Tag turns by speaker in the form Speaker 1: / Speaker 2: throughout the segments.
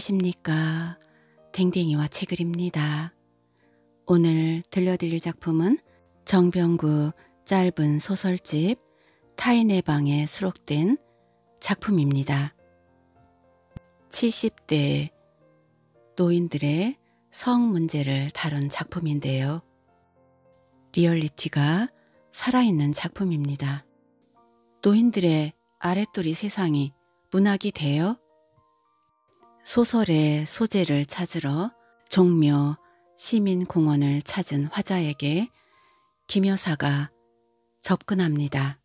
Speaker 1: 안녕하십니까. 댕댕이와 책을입니다. 오늘 들려드릴 작품은 정병구 짧은 소설집 타인의 방에 수록된 작품입니다. 70대 노인들의 성 문제를 다룬 작품인데요. 리얼리티가 살아있는 작품입니다. 노인들의 아랫돌이 세상이 문학이 되어 소설의 소재를 찾으러 종묘 시민공원을 찾은 화자에게 김여사가 접근합니다.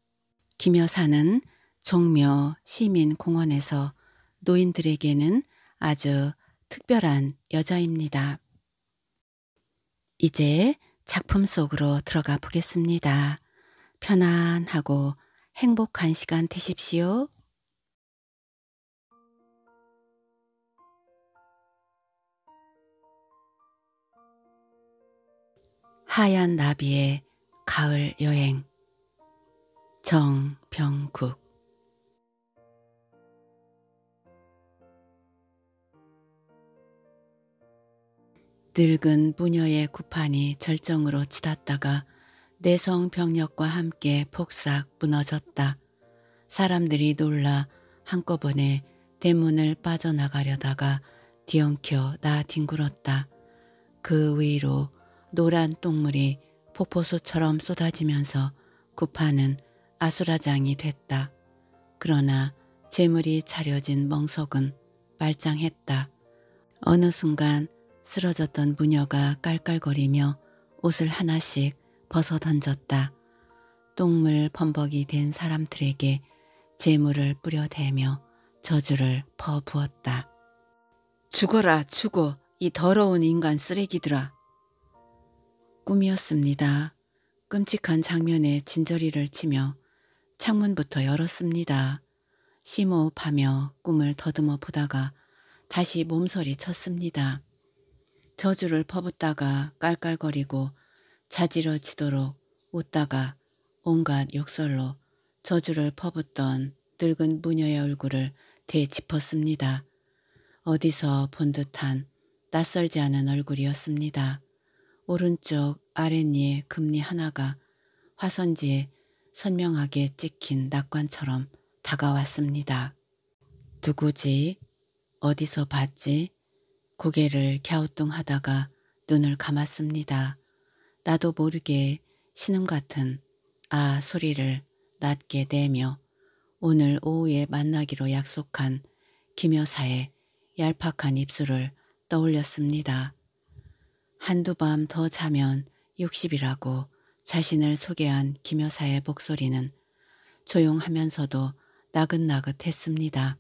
Speaker 1: 김여사는 종묘 시민공원에서 노인들에게는 아주 특별한 여자입니다. 이제 작품 속으로 들어가 보겠습니다. 편안하고 행복한 시간 되십시오. 하얀 나비의 가을 여행 정병국 늙은 부녀의 구판이 절정으로 치닫다가 내성 병력과 함께 폭삭 무너졌다. 사람들이 놀라 한꺼번에 대문을 빠져나가려다가 뒤엉켜 나뒹굴었다. 그 위로 노란 똥물이 폭포수처럼 쏟아지면서 구파는 아수라장이 됐다. 그러나 재물이 차려진 멍석은 말짱했다. 어느 순간 쓰러졌던 무녀가 깔깔거리며 옷을 하나씩 벗어 던졌다. 똥물 범벅이 된 사람들에게 재물을 뿌려대며 저주를 퍼부었다. 죽어라 죽어 이 더러운 인간 쓰레기들아. 꿈이었습니다. 끔찍한 장면에 진저리를 치며 창문부터 열었습니다. 심호흡하며 꿈을 더듬어 보다가 다시 몸서리 쳤습니다. 저주를 퍼붓다가 깔깔거리고 자지러지도록 웃다가 온갖 욕설로 저주를 퍼붓던 늙은 무녀의 얼굴을 되짚었습니다. 어디서 본 듯한 낯설지 않은 얼굴이었습니다. 오른쪽 아랫니의 금리 하나가 화선지에 선명하게 찍힌 낙관처럼 다가왔습니다. 누구지? 어디서 봤지? 고개를 갸우뚱하다가 눈을 감았습니다. 나도 모르게 신음 같은 아 소리를 낮게 내며 오늘 오후에 만나기로 약속한 김여사의 얄팍한 입술을 떠올렸습니다. 한두 밤 더 자면 60이라고 자신을 소개한 김여사의 목소리는 조용하면서도 나긋나긋했습니다.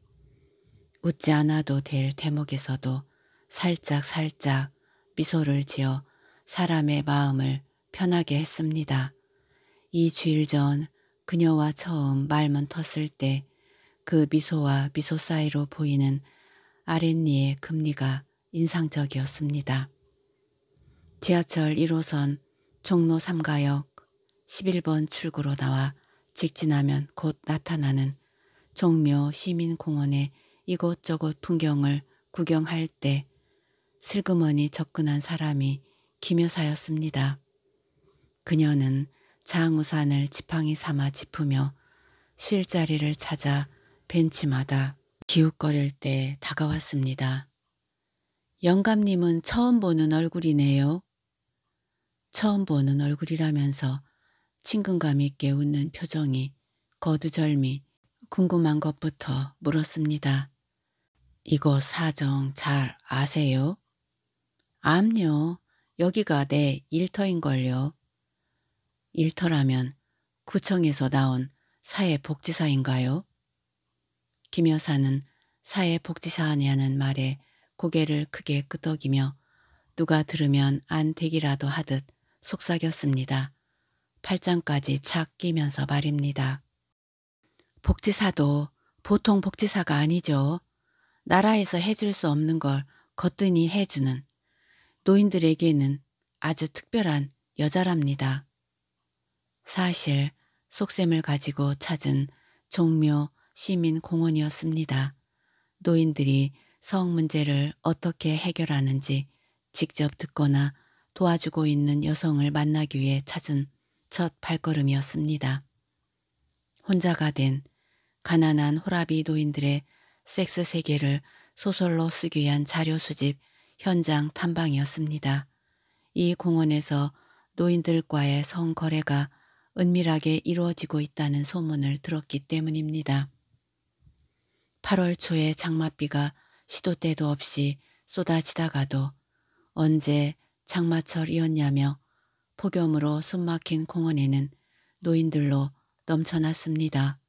Speaker 1: 웃지 않아도 될 대목에서도 살짝살짝 살짝 미소를 지어 사람의 마음을 편하게 했습니다. 이 주일 전 그녀와 처음 말문 텄을 때 그 미소와 미소 사이로 보이는 아랫니의 금리가 인상적이었습니다. 지하철 1호선 종로 3가역 11번 출구로 나와 직진하면 곧 나타나는 종묘 시민공원의 이곳저곳 풍경을 구경할 때 슬그머니 접근한 사람이 김여사였습니다. 그녀는 장우산을 지팡이 삼아 짚으며 쉴 자리를 찾아 벤치마다 기웃거릴 때 다가왔습니다. 영감님은 처음 보는 얼굴이네요. 처음 보는 얼굴이라면서 친근감 있게 웃는 표정이 거두절미 궁금한 것부터 물었습니다. 이거 사정 잘 아세요? 암요. 여기가 내 일터인걸요. 일터라면 구청에서 나온 사회복지사인가요? 김 여사는 사회복지사 아니하는 말에 고개를 크게 끄덕이며 누가 들으면 안되기라도 하듯 속삭였습니다. 팔짱까지 착 끼면서 말입니다. 복지사도 보통 복지사가 아니죠. 나라에서 해줄 수 없는 걸 거뜬히 해주는 노인들에게는 아주 특별한 여자랍니다. 사실 속셈을 가지고 찾은 종묘 시민공원이었습니다. 노인들이 성 문제를 어떻게 해결하는지 직접 듣거나 도와주고 있는 여성을 만나기 위해 찾은 첫 발걸음이었습니다. 혼자가 된 가난한 호라비 노인들의 섹스 세계를 소설로 쓰기 위한 자료 수집 현장 탐방이었습니다. 이 공원에서 노인들과의 성거래가 은밀하게 이루어지고 있다는 소문을 들었기 때문입니다. 8월 초에 장맛비가 시도 때도 없이 쏟아지다가도 언제 장마철이었냐며 폭염으로 숨막힌 공원에는 노인들로 넘쳐났습니다.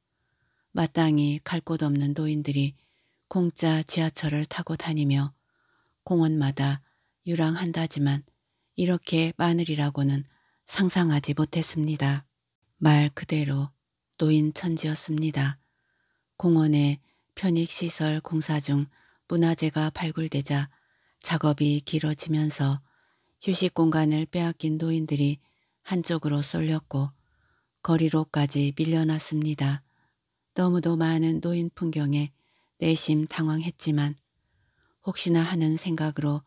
Speaker 1: 마땅히 갈 곳 없는 노인들이 공짜 지하철을 타고 다니며 공원마다 유랑한다지만 이렇게 마늘이라고는 상상하지 못했습니다. 말 그대로 노인 천지였습니다. 공원에 편익시설 공사 중 문화재가 발굴되자 작업이 길어지면서 휴식 공간을 빼앗긴 노인들이 한쪽으로 쏠렸고 거리로까지 밀려났습니다. 너무도 많은 노인 풍경에 내심 당황했지만 혹시나 하는 생각으로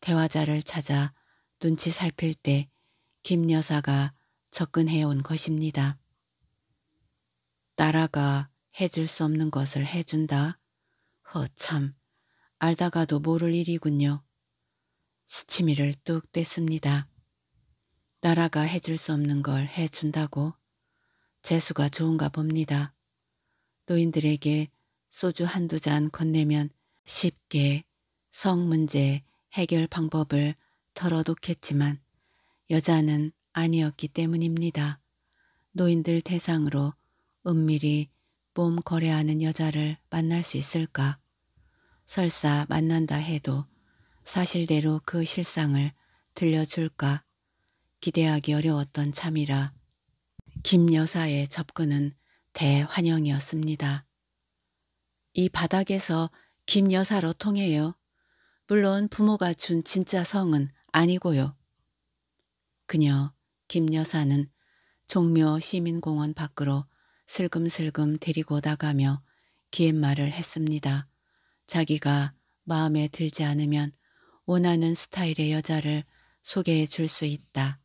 Speaker 1: 대화자를 찾아 눈치 살필 때 김 여사가 접근해 온 것입니다. 나라가 해줄 수 없는 것을 해준다. 허참, 알다가도 모를 일이군요. 시치미를 뚝 뗐습니다. 나라가 해줄 수 없는 걸 해준다고 재수가 좋은가 봅니다. 노인들에게 소주 한두 잔 건네면 쉽게 성 문제 해결 방법을 털어놓겠지만 여자는 아니었기 때문입니다. 노인들 대상으로 은밀히 몸 거래하는 여자를 만날 수 있을까? 설사 만난다 해도 사실대로 그 실상을 들려줄까 기대하기 어려웠던 참이라 김 여사의 접근은 대환영이었습니다. 이 바닥에서 김 여사로 통해요. 물론 부모가 준 진짜 성은 아니고요. 그녀 김 여사는 종묘 시민공원 밖으로 슬금슬금 데리고 나가며 기엠말을 했습니다. 자기가 마음에 들지 않으면 원하는 스타일의 여자를 소개해 줄 수 있다.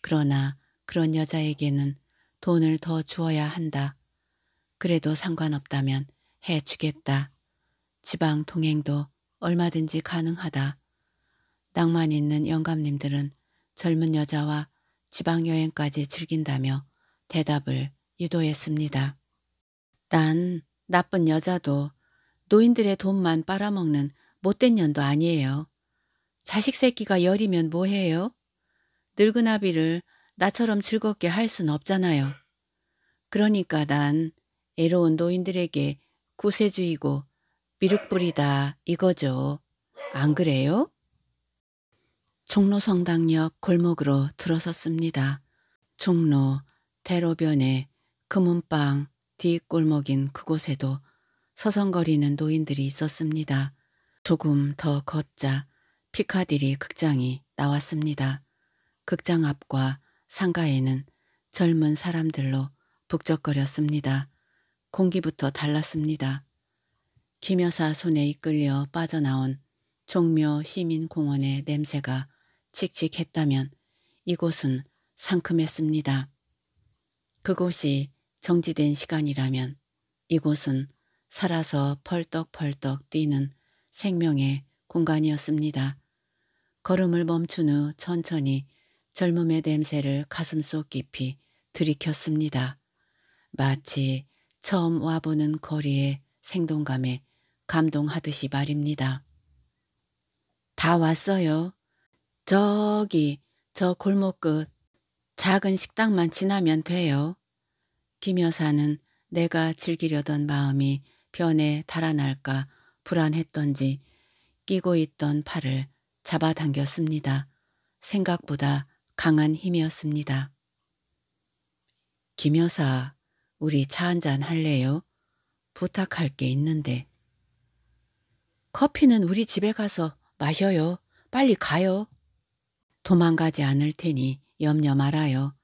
Speaker 1: 그러나 그런 여자에게는 돈을 더 주어야 한다. 그래도 상관없다면 해주겠다. 지방 동행도 얼마든지 가능하다. 낭만 있는 영감님들은 젊은 여자와 지방여행까지 즐긴다며 대답을 유도했습니다. 난 나쁜 여자도 노인들의 돈만 빨아먹는 못된 년도 아니에요. 자식 새끼가 여리면 뭐해요? 늙은 아비를 나처럼 즐겁게 할 순 없잖아요. 그러니까 난 애로운 노인들에게 구세주이고 미륵불이다 이거죠. 안 그래요? 종로성당옆 골목으로 들어섰습니다. 종로, 대로변에 금은방 뒷골목인 그곳에도 서성거리는 노인들이 있었습니다. 조금 더 걷자 피카디리 극장이 나왔습니다. 극장 앞과 상가에는 젊은 사람들로 북적거렸습니다. 공기부터 달랐습니다. 김 여사 손에 이끌려 빠져나온 종묘 시민공원의 냄새가 칙칙했다면 이곳은 상큼했습니다. 그곳이 정지된 시간이라면 이곳은 살아서 펄떡펄떡 뛰는 생명의 공간이었습니다. 걸음을 멈춘 후 천천히 젊음의 냄새를 가슴속 깊이 들이켰습니다. 마치 처음 와보는 거리의 생동감에 감동하듯이 말입니다. 다 왔어요. 저기 저 골목 끝 작은 식당만 지나면 돼요. 김 여사는 내가 즐기려던 마음이 변해 달아날까 불안했던지 끼고 있던 팔을 잡아당겼습니다. 생각보다 강한 힘이었습니다. 김 여사, 우리 차 한잔 할래요? 부탁할 게 있는데. 커피는 우리 집에 가서 마셔요. 빨리 가요. 도망가지 않을 테니 염려 말아요.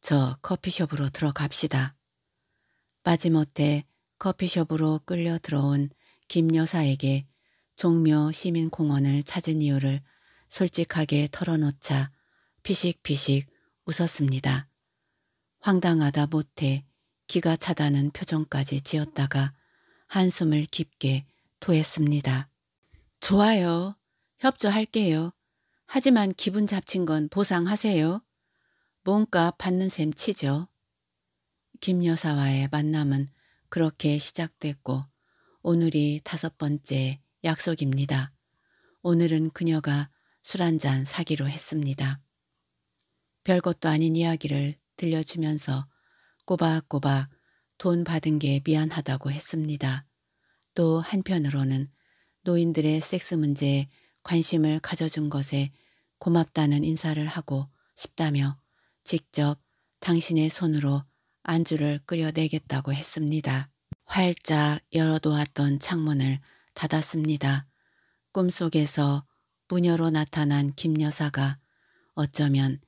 Speaker 1: 저 커피숍으로 들어갑시다. 빠짐못해 커피숍으로 끌려 들어온 김 여사에게 종묘 시민공원을 찾은 이유를 솔직하게 털어놓자 피식피식 웃었습니다. 황당하다 못해 기가 차다는 표정까지 지었다가 한숨을 깊게 토했습니다. 좋아요. 협조할게요. 하지만 기분 잡친 건 보상하세요. 몸값 받는 셈 치죠. 김 여사와의 만남은 그렇게 시작됐고 오늘이 다섯 번째 약속입니다. 오늘은 그녀가 술 한 잔 사기로 했습니다. 별것도 아닌 이야기를 들려주면서 꼬박꼬박 돈 받은 게 미안하다고 했습니다. 또 한편으로는 노인들의 섹스 문제에 관심을 가져준 것에 고맙다는 인사를 하고 싶다며 직접 당신의 손으로 안주를 끓여내겠다고 했습니다. 활짝 열어두었던 창문을 닫았습니다. 꿈속에서 무녀로 나타난 김 여사가 어쩌면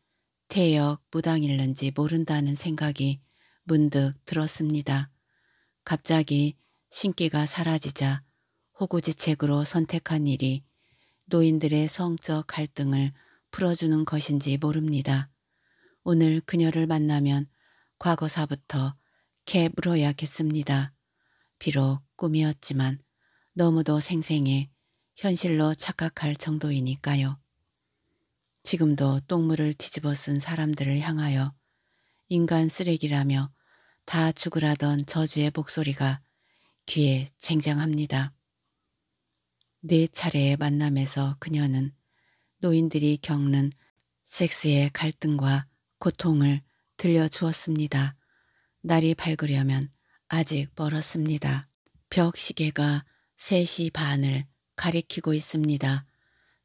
Speaker 1: 태역 무당일는지 모른다는 생각이 문득 들었습니다. 갑자기 신기가 사라지자 호구지책으로 선택한 일이 노인들의 성적 갈등을 풀어주는 것인지 모릅니다. 오늘 그녀를 만나면 과거사부터 캐물어야겠습니다. 비록 꿈이었지만 너무도 생생해 현실로 착각할 정도이니까요. 지금도 똥물을 뒤집어 쓴 사람들을 향하여 인간 쓰레기라며 다 죽으라던 저주의 목소리가 귀에 쟁쟁합니다네 차례의 만남에서 그녀는 노인들이 겪는 섹스의 갈등과 고통을 들려주었습니다. 날이 밝으려면 아직 멀었습니다. 벽 시계가 3시 반을 가리키고 있습니다.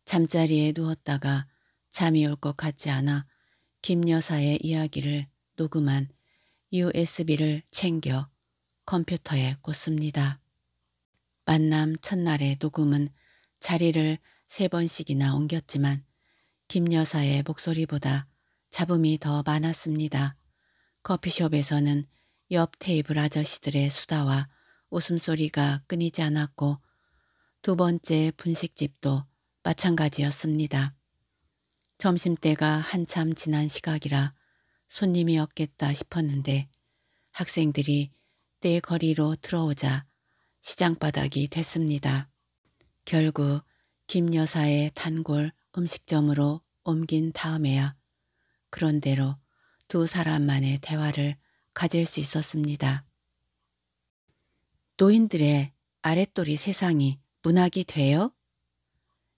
Speaker 1: 잠자리에 누웠다가 잠이 올 것 같지 않아 김 여사의 이야기를 녹음한 USB를 챙겨 컴퓨터에 꽂습니다. 만남 첫날의 녹음은 자리를 세 번씩이나 옮겼지만 김 여사의 목소리보다 잡음이 더 많았습니다. 커피숍에서는 옆 테이블 아저씨들의 수다와 웃음소리가 끊이지 않았고 두 번째 분식집도 마찬가지였습니다. 점심때가 한참 지난 시각이라 손님이없겠다 싶었는데 학생들이 때 거리로 들어오자 시장바닥이 됐습니다. 결국 김 여사의 단골 음식점으로 옮긴 다음에야 그런대로 두 사람만의 대화를 가질 수 있었습니다. 노인들의 아랫돌이 세상이 문학이 돼요?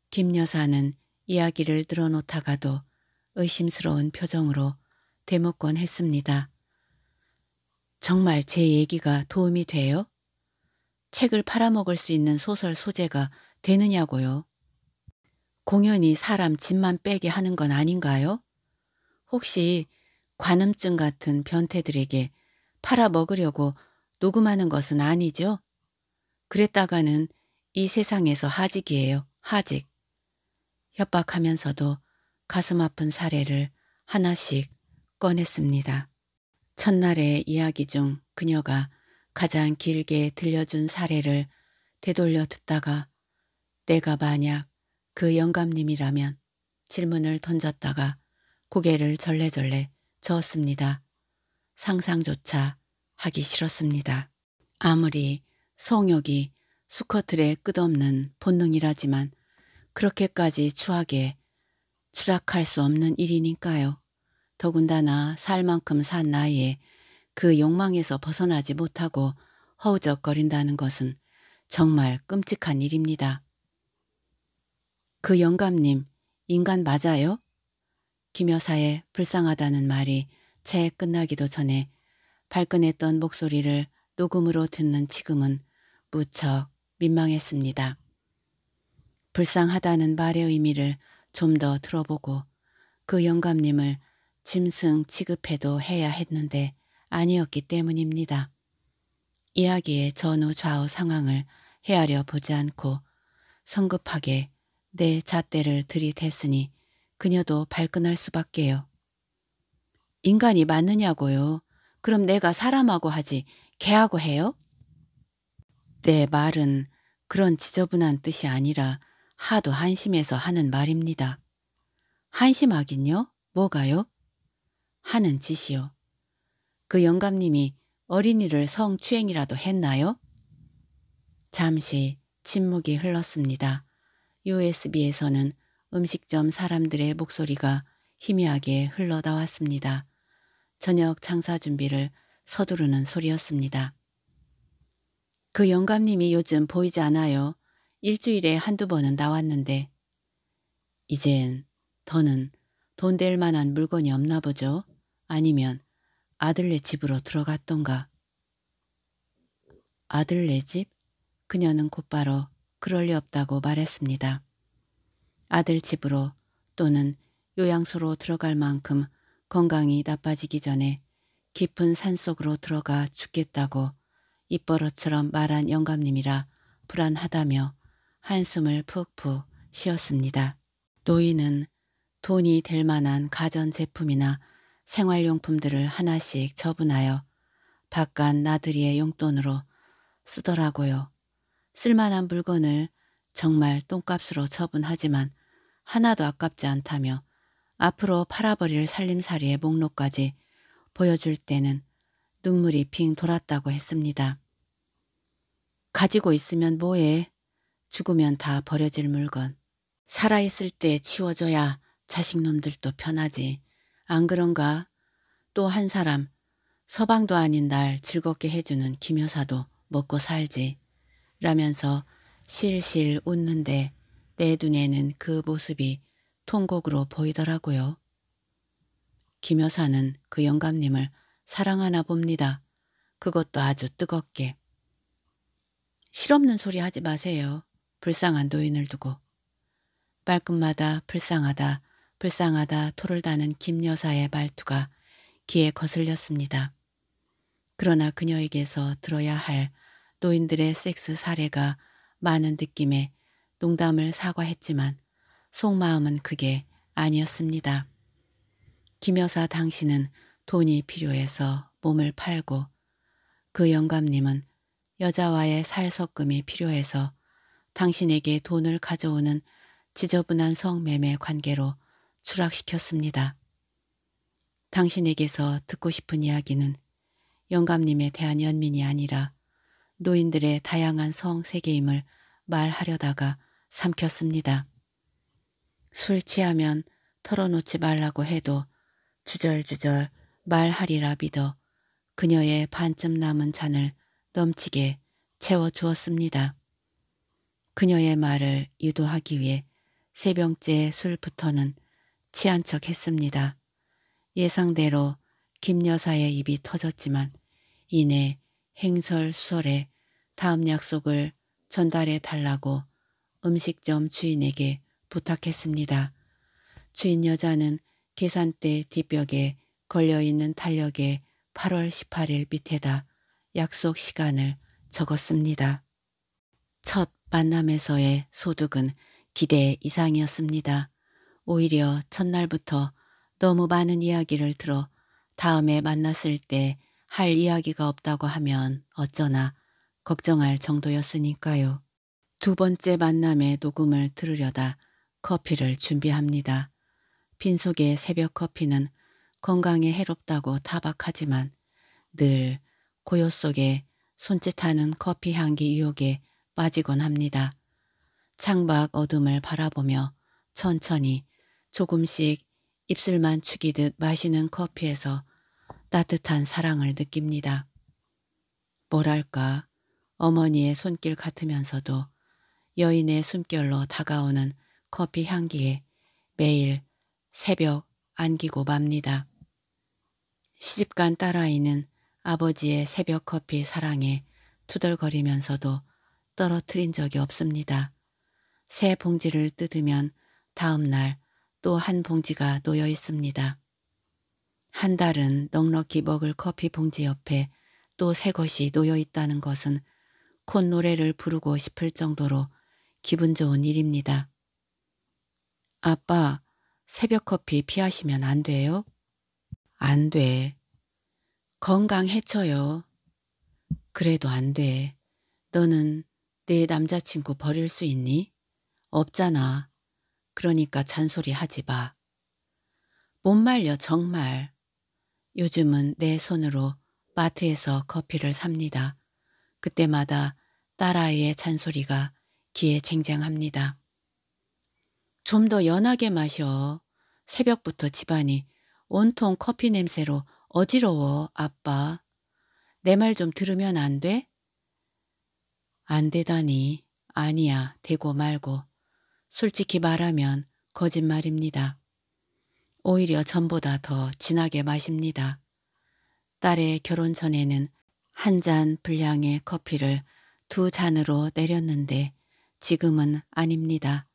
Speaker 1: 김 여사는 이야기를 늘어놓다가도 의심스러운 표정으로 대목권 했습니다. 정말 제 얘기가 도움이 돼요? 책을 팔아먹을 수 있는 소설 소재가 되느냐고요. 공연이 사람 집만 빼게 하는 건 아닌가요? 혹시 관음증 같은 변태들에게 팔아먹으려고 녹음하는 것은 아니죠? 그랬다가는 이 세상에서 하직이에요. 하직. 협박하면서도 가슴 아픈 사례를 하나씩 꺼냈습니다. 첫날의 이야기 중 그녀가 가장 길게 들려준 사례를 되돌려 듣다가 내가 만약 그 영감님이라면 질문을 던졌다가 고개를 절레절레 저었습니다. 상상조차 하기 싫었습니다. 아무리 성욕이 수컷들의 끝없는 본능이라지만 그렇게까지 추하게 추락할 수 없는 일이니까요. 더군다나 살 만큼 산 나이에 그 욕망에서 벗어나지 못하고 허우적거린다는 것은 정말 끔찍한 일입니다. 그 영감님, 인간 맞아요? 김여사의 불쌍하다는 말이 채 끝나기도 전에 발끈했던 목소리를 녹음으로 듣는 지금은 무척 민망했습니다. 불쌍하다는 말의 의미를 좀 더 들어보고 그 영감님을 짐승 취급해도 해야 했는데 아니었기 때문입니다. 이야기의 전후 좌우 상황을 헤아려 보지 않고 성급하게 내 잣대를 들이댔으니 그녀도 발끈할 수밖에요. 인간이 맞느냐고요. 그럼 내가 사람하고 하지 개하고 해요? 내 말은 그런 지저분한 뜻이 아니라 하도 한심해서 하는 말입니다. 한심하긴요? 뭐가요? 하는 짓이요. 그 영감님이 어린이를 성추행이라도 했나요? 잠시 침묵이 흘렀습니다. USB에서는 음식점 사람들의 목소리가 희미하게 흘러나왔습니다. 저녁 장사 준비를 서두르는 소리였습니다. 그 영감님이 요즘 보이지 않아요. 일주일에 한두 번은 나왔는데 이젠 더는 돈 될 만한 물건이 없나 보죠. 아니면 아들네 집으로 들어갔던가. 아들네 집? 그녀는 곧바로 그럴 리 없다고 말했습니다. 아들 집으로 또는 요양소로 들어갈 만큼 건강이 나빠지기 전에 깊은 산속으로 들어가 죽겠다고 입버릇처럼 말한 영감님이라 불안하다며 한숨을 푹푹 쉬었습니다. 노인은 돈이 될 만한 가전제품이나 생활용품들을 하나씩 처분하여 바깥 나들이의 용돈으로 쓰더라고요. 쓸만한 물건을 정말 똥값으로 처분하지만 하나도 아깝지 않다며 앞으로 팔아버릴 살림살이의 목록까지 보여줄 때는 눈물이 핑 돌았다고 했습니다. 가지고 있으면 뭐해? 죽으면 다 버려질 물건. 살아있을 때 치워줘야 자식놈들도 편하지. 안 그런가? 또 한 사람, 서방도 아닌 날 즐겁게 해주는 김여사도 먹고 살지. 라면서 실실 웃는데 내 눈에는 그 모습이 통곡으로 보이더라고요. 김 여사는 그 영감님을 사랑하나 봅니다. 그것도 아주 뜨겁게. 실없는 소리 하지 마세요. 불쌍한 노인을 두고. 빨끔마다 불쌍하다, 불쌍하다 토를 다는 김 여사의 말투가 귀에 거슬렸습니다. 그러나 그녀에게서 들어야 할 노인들의 섹스 사례가 많은 느낌에 농담을 사과했지만 속마음은 그게 아니었습니다. 김여사 당신은 돈이 필요해서 몸을 팔고 그 영감님은 여자와의 살섞음이 필요해서 당신에게 돈을 가져오는 지저분한 성매매 관계로 추락시켰습니다. 당신에게서 듣고 싶은 이야기는 영감님에 대한 연민이 아니라 노인들의 다양한 성 세계임을 말하려다가 삼켰습니다. 술 취하면 털어놓지 말라고 해도 주절주절 말하리라 믿어 그녀의 반쯤 남은 잔을 넘치게 채워주었습니다. 그녀의 말을 유도하기 위해 세 병째 술부터는 취한 척 했습니다. 예상대로 김 여사의 입이 터졌지만 이내 행설수설에 다음 약속을 전달해 달라고 음식점 주인에게 부탁했습니다. 주인 여자는 계산대 뒷벽에 걸려있는 탄력에 8월 18일 밑에다 약속 시간을 적었습니다. 첫 만남에서의 소득은 기대 이상이었습니다. 오히려 첫날부터 너무 많은 이야기를 들어 다음에 만났을 때 할 이야기가 없다고 하면 어쩌나 걱정할 정도였으니까요. 두 번째 만남의 녹음을 들으려다 커피를 준비합니다. 빈속의 새벽 커피는 건강에 해롭다고 타박하지만 늘 고요 속에 손짓하는 커피 향기 유혹에 빠지곤 합니다. 창밖 어둠을 바라보며 천천히 조금씩 입술만 축이듯 마시는 커피에서 따뜻한 사랑을 느낍니다. 뭐랄까 어머니의 손길 같으면서도 여인의 숨결로 다가오는 커피 향기에 매일 새벽 안기고 맙니다. 시집간 딸아이는 아버지의 새벽 커피 사랑에 투덜거리면서도 떨어뜨린 적이 없습니다. 새 봉지를 뜯으면 다음 날 또 한 봉지가 놓여 있습니다. 한 달은 넉넉히 먹을 커피 봉지 옆에 또 새 것이 놓여 있다는 것은 콧노래를 부르고 싶을 정도로 기분 좋은 일입니다. 아빠, 새벽 커피 피하시면 안 돼요? 안 돼. 건강 해쳐요. 그래도 안 돼. 너는 내 남자친구 버릴 수 있니? 없잖아. 그러니까 잔소리 하지 마. 못 말려 정말. 요즘은 내 손으로 마트에서 커피를 삽니다. 그때마다 딸아이의 잔소리가 귀에 쟁쟁합니다. 좀더 연하게 마셔. 새벽부터 집안이 온통 커피 냄새로 어지러워, 아빠. 내 말 좀 들으면 안 돼? 안 되다니. 아니야, 되고 말고. 솔직히 말하면 거짓말입니다. 오히려 전보다 더 진하게 마십니다. 딸의 결혼 전에는 한 잔 분량의 커피를 두 잔으로 내렸는데 지금은 아닙니다.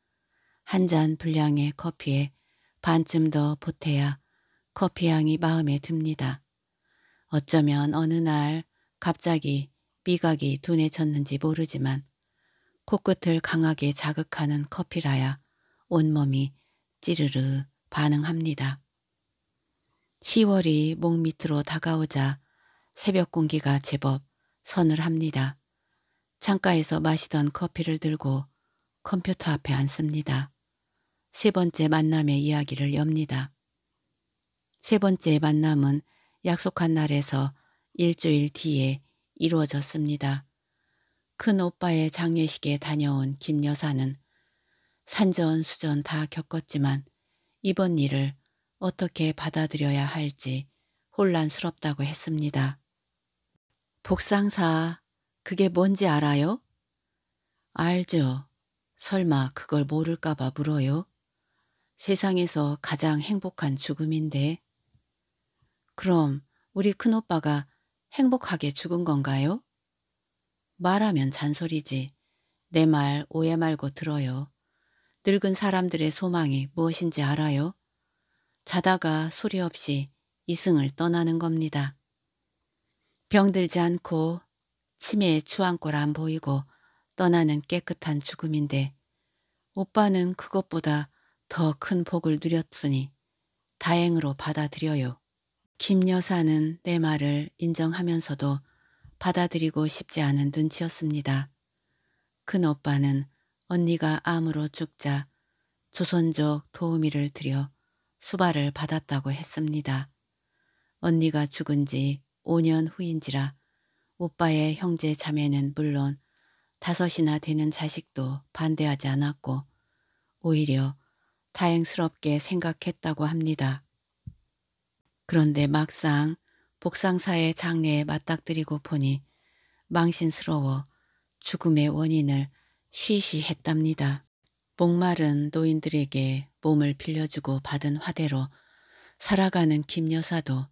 Speaker 1: 한잔 분량의 커피에 반쯤 더 보태야 커피향이 마음에 듭니다. 어쩌면 어느 날 갑자기 미각이 둔해졌는지 모르지만 코끝을 강하게 자극하는 커피라야 온몸이 찌르르 반응합니다. 10월이 목 밑으로 다가오자 새벽 공기가 제법 선을 합니다. 창가에서 마시던 커피를 들고 컴퓨터 앞에 앉습니다. 세 번째 만남의 이야기를 엽니다. 세 번째 만남은 약속한 날에서 일주일 뒤에 이루어졌습니다. 큰 오빠의 장례식에 다녀온 김 여사는 산전수전 다 겪었지만 이번 일을 어떻게 받아들여야 할지 혼란스럽다고 했습니다. 복상사, 그게 뭔지 알아요? 알죠. 설마 그걸 모를까봐 물어요? 세상에서 가장 행복한 죽음인데. 그럼 우리 큰오빠가 행복하게 죽은 건가요? 말하면 잔소리지. 내 말 오해 말고 들어요. 늙은 사람들의 소망이 무엇인지 알아요? 자다가 소리 없이 이승을 떠나는 겁니다. 병들지 않고 치매의 추앙골안 보이고 떠나는 깨끗한 죽음인데 오빠는 그것보다 더큰 복을 누렸으니 다행으로 받아들여요. 김 여사는 내 말을 인정하면서도 받아들이고 싶지 않은 눈치였습니다. 큰 오빠는 언니가 암으로 죽자 조선족 도우미를 들여 수발을 받았다고 했습니다. 언니가 죽은 지 5년 후인지라 오빠의 형제 자매는 물론 다섯이나 되는 자식도 반대하지 않았고 오히려 다행스럽게 생각했다고 합니다. 그런데 막상 복상사의 장례에 맞닥뜨리고 보니 망신스러워 죽음의 원인을 쉬쉬했답니다. 목마른 노인들에게 몸을 빌려주고 받은 화대로 살아가는 김 여사도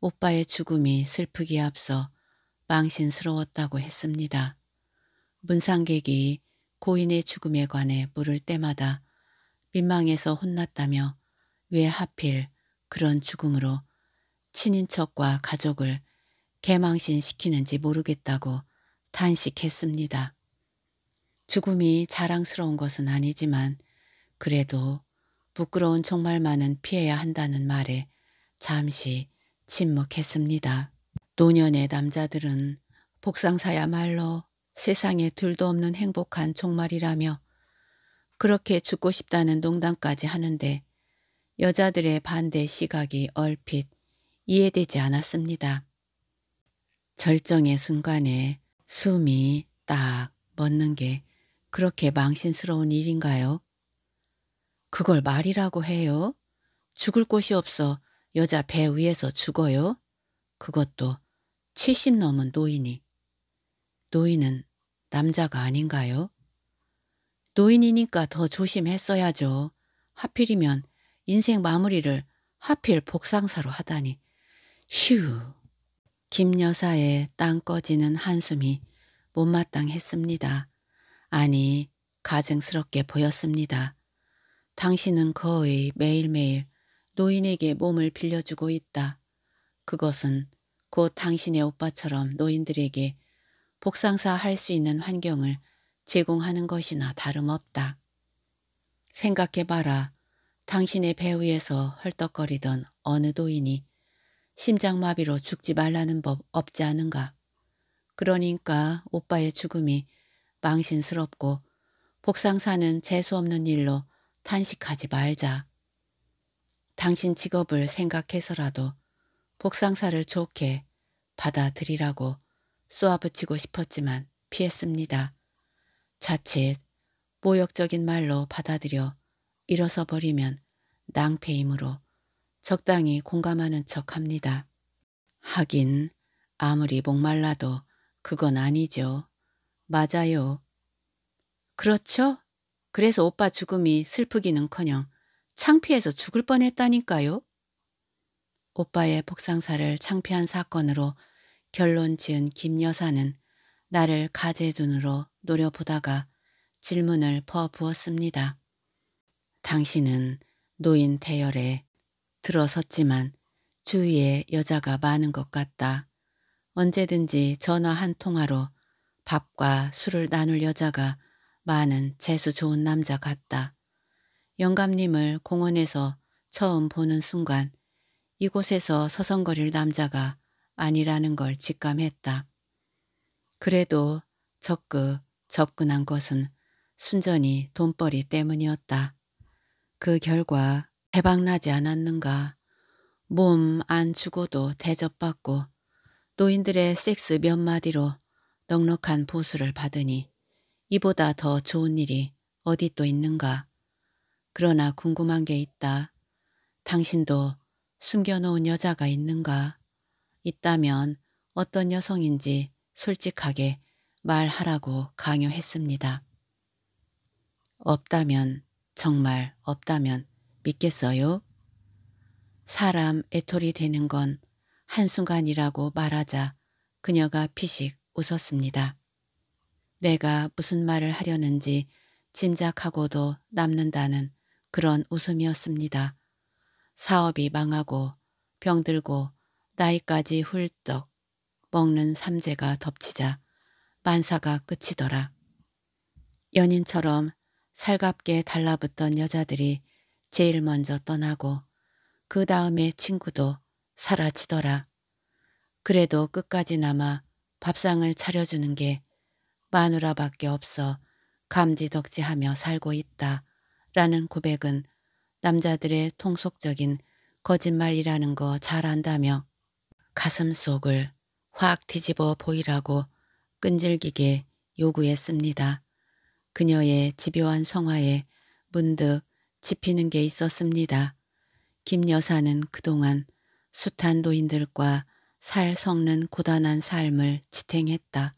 Speaker 1: 오빠의 죽음이 슬프기에 앞서 망신스러웠다고 했습니다. 문상객이 고인의 죽음에 관해 물을 때마다 민망해서 혼났다며 왜 하필 그런 죽음으로 친인척과 가족을 개망신시키는지 모르겠다고 탄식했습니다. 죽음이 자랑스러운 것은 아니지만 그래도 부끄러운 종말만은 피해야 한다는 말에 잠시 침묵했습니다. 노년의 남자들은 복상사야말로 세상에 둘도 없는 행복한 종말이라며 그렇게 죽고 싶다는 농담까지 하는데 여자들의 반대 시각이 얼핏 이해되지 않았습니다. 절정의 순간에 숨이 딱 멎는 게 그렇게 망신스러운 일인가요? 그걸 말이라고 해요? 죽을 곳이 없어 여자 배 위에서 죽어요? 그것도 70 넘은 노인이. 노인은 남자가 아닌가요? 노인이니까 더 조심했어야죠. 하필이면 인생 마무리를 하필 복상사로 하다니. 휴. 김 여사의 땅 꺼지는 한숨이 못마땅했습니다. 아니, 가증스럽게 보였습니다. 당신은 거의 매일매일 노인에게 몸을 빌려주고 있다. 그것은 곧 당신의 오빠처럼 노인들에게 복상사 할 수 있는 환경을 제공하는 것이나 다름없다. 생각해봐라. 당신의 배후에서 헐떡거리던 어느 도인이 심장마비로 죽지 말라는 법 없지 않은가. 그러니까 오빠의 죽음이 망신스럽고 복상사는 재수없는 일로 탄식하지 말자. 당신 직업을 생각해서라도 복상사를 좋게 받아들이라고 쏘아붙이고 싶었지만 피했습니다. 자칫 모욕적인 말로 받아들여 일어서 버리면 낭패이므로 적당히 공감하는 척합니다. 하긴 아무리 목말라도 그건 아니죠. 맞아요. 그렇죠? 그래서 오빠 죽음이 슬프기는커녕 창피해서 죽을 뻔했다니까요. 오빠의 복상사를 창피한 사건으로 결론 지은 김 여사는 나를 가재 눈으로 노려보다가 질문을 퍼부었습니다. 당신은 노인 대열에 들어섰지만 주위에 여자가 많은 것 같다. 언제든지 전화 한 통화로 밥과 술을 나눌 여자가 많은 재수 좋은 남자 같다. 영감님을 공원에서 처음 보는 순간 이곳에서 서성거릴 남자가 아니라는 걸 직감했다. 그래도 적극 접근한 것은 순전히 돈벌이 때문이었다. 그 결과 대박나지 않았는가. 몸안 죽어도 대접받고 노인들의 섹스 몇 마디로 넉넉한 보수를 받으니 이보다 더 좋은 일이 어디 또 있는가. 그러나 궁금한 게 있다. 당신도 숨겨놓은 여자가 있는가? 있다면 어떤 여성인지 솔직하게 말하라고 강요했습니다. 없다면 정말 없다면 믿겠어요? 사람 애톨이 되는 건 한순간이라고 말하자 그녀가 피식 웃었습니다. 내가 무슨 말을 하려는지 짐작하고도 남는다는 그런 웃음이었습니다. 사업이 망하고 병들고 나이까지 훌쩍 먹는 삼재가 덮치자 만사가 끝이더라. 연인처럼 살갑게 달라붙던 여자들이 제일 먼저 떠나고 그 다음에 친구도 사라지더라. 그래도 끝까지 남아 밥상을 차려주는 게 마누라밖에 없어 감지덕지하며 살고 있다 라는 고백은 남자들의 통속적인 거짓말이라는 거 잘 안다며 가슴속을 확 뒤집어 보이라고 끈질기게 요구했습니다. 그녀의 집요한 성화에 문득 짚히는 게 있었습니다. 김 여사는 그동안 숱한 노인들과 살 섞는 고단한 삶을 지탱했다.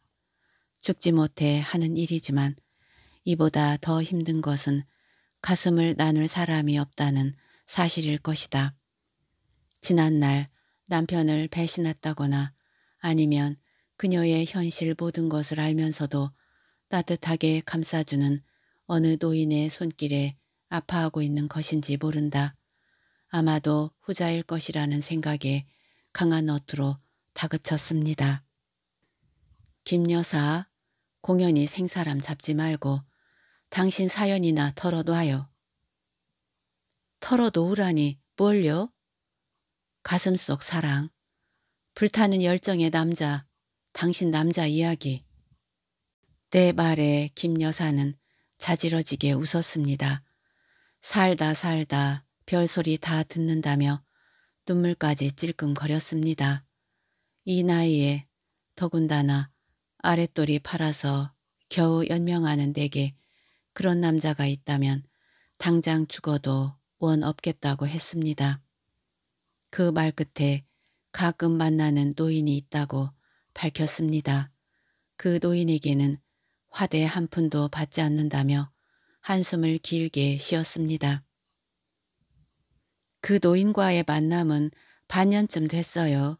Speaker 1: 죽지 못해 하는 일이지만 이보다 더 힘든 것은 가슴을 나눌 사람이 없다는 사실일 것이다. 지난날 남편을 배신했다거나 아니면 그녀의 현실 모든 것을 알면서도 따뜻하게 감싸주는 어느 노인의 손길에 아파하고 있는 것인지 모른다. 아마도 후자일 것이라는 생각에 강한 어투로 다그쳤습니다. 김 여사, 공연이 생사람 잡지 말고 당신 사연이나 털어놔요. 털어놓으라니 뭘요? 가슴속 사랑, 불타는 열정의 남자, 당신 남자 이야기. 내 말에 김 여사는 자지러지게 웃었습니다. 살다 살다 별소리 다 듣는다며 눈물까지 찔끔거렸습니다. 이 나이에 더군다나 아랫돌이 팔아서 겨우 연명하는 내게 그런 남자가 있다면 당장 죽어도 원 없겠다고 했습니다. 그 말 끝에 가끔 만나는 노인이 있다고 밝혔습니다. 그 노인에게는 화대 한 푼도 받지 않는다며 한숨을 길게 쉬었습니다. 그 노인과의 만남은 반년쯤 됐어요.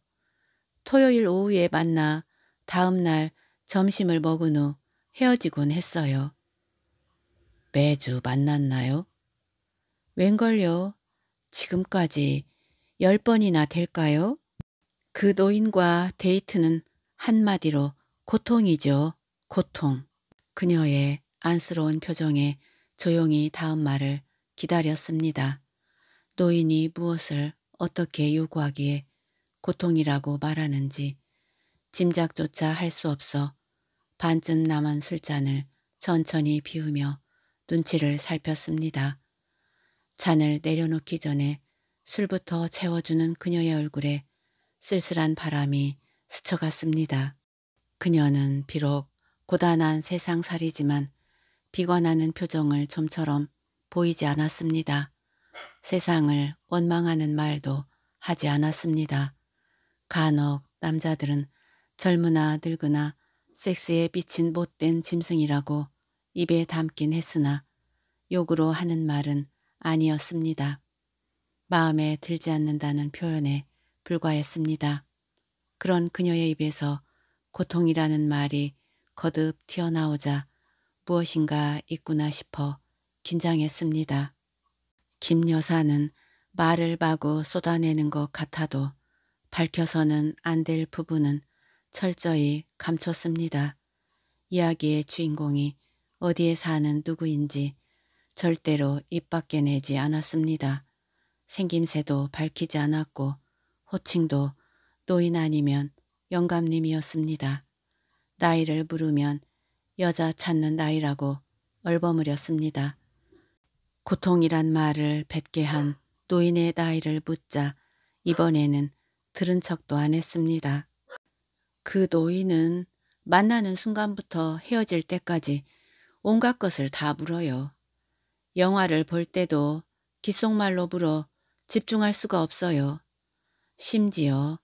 Speaker 1: 토요일 오후에 만나 다음 날 점심을 먹은 후 헤어지곤 했어요. 매주 만났나요? 웬걸요? 지금까지 열 번이나 될까요? 그 노인과 데이트는 한마디로 고통이죠. 고통. 그녀의 안쓰러운 표정에 조용히 다음 말을 기다렸습니다. 노인이 무엇을 어떻게 요구하기에 고통이라고 말하는지 짐작조차 할 수 없어 반쯤 남은 술잔을 천천히 비우며 눈치를 살폈습니다. 잔을 내려놓기 전에 술부터 채워주는 그녀의 얼굴에 쓸쓸한 바람이 스쳐갔습니다. 그녀는 비록 고단한 세상살이지만 비관하는 표정을 좀처럼 보이지 않았습니다. 세상을 원망하는 말도 하지 않았습니다. 간혹 남자들은 젊으나 늙으나 섹스에 비친 못된 짐승이라고 입에 담긴 했으나 욕으로 하는 말은 아니었습니다. 마음에 들지 않는다는 표현에 불과했습니다. 그런 그녀의 입에서 고통이라는 말이 거듭 튀어나오자 무엇인가 있구나 싶어 긴장했습니다. 김 여사는 말을 마구 쏟아내는 것 같아도 밝혀서는 안 될 부분은 철저히 감췄습니다. 이야기의 주인공이 어디에 사는 누구인지 절대로 입 밖에 내지 않았습니다. 생김새도 밝히지 않았고 호칭도 노인 아니면 영감님이었습니다. 나이를 부르면 여자 찾는 나이라고 얼버무렸습니다. 고통이란 말을 뱉게 한 노인의 나이를 묻자 이번에는 들은 척도 안 했습니다. 그 노인은 만나는 순간부터 헤어질 때까지 온갖 것을 다 물어요. 영화를 볼 때도 귓속말로 물어 집중할 수가 없어요. 심지어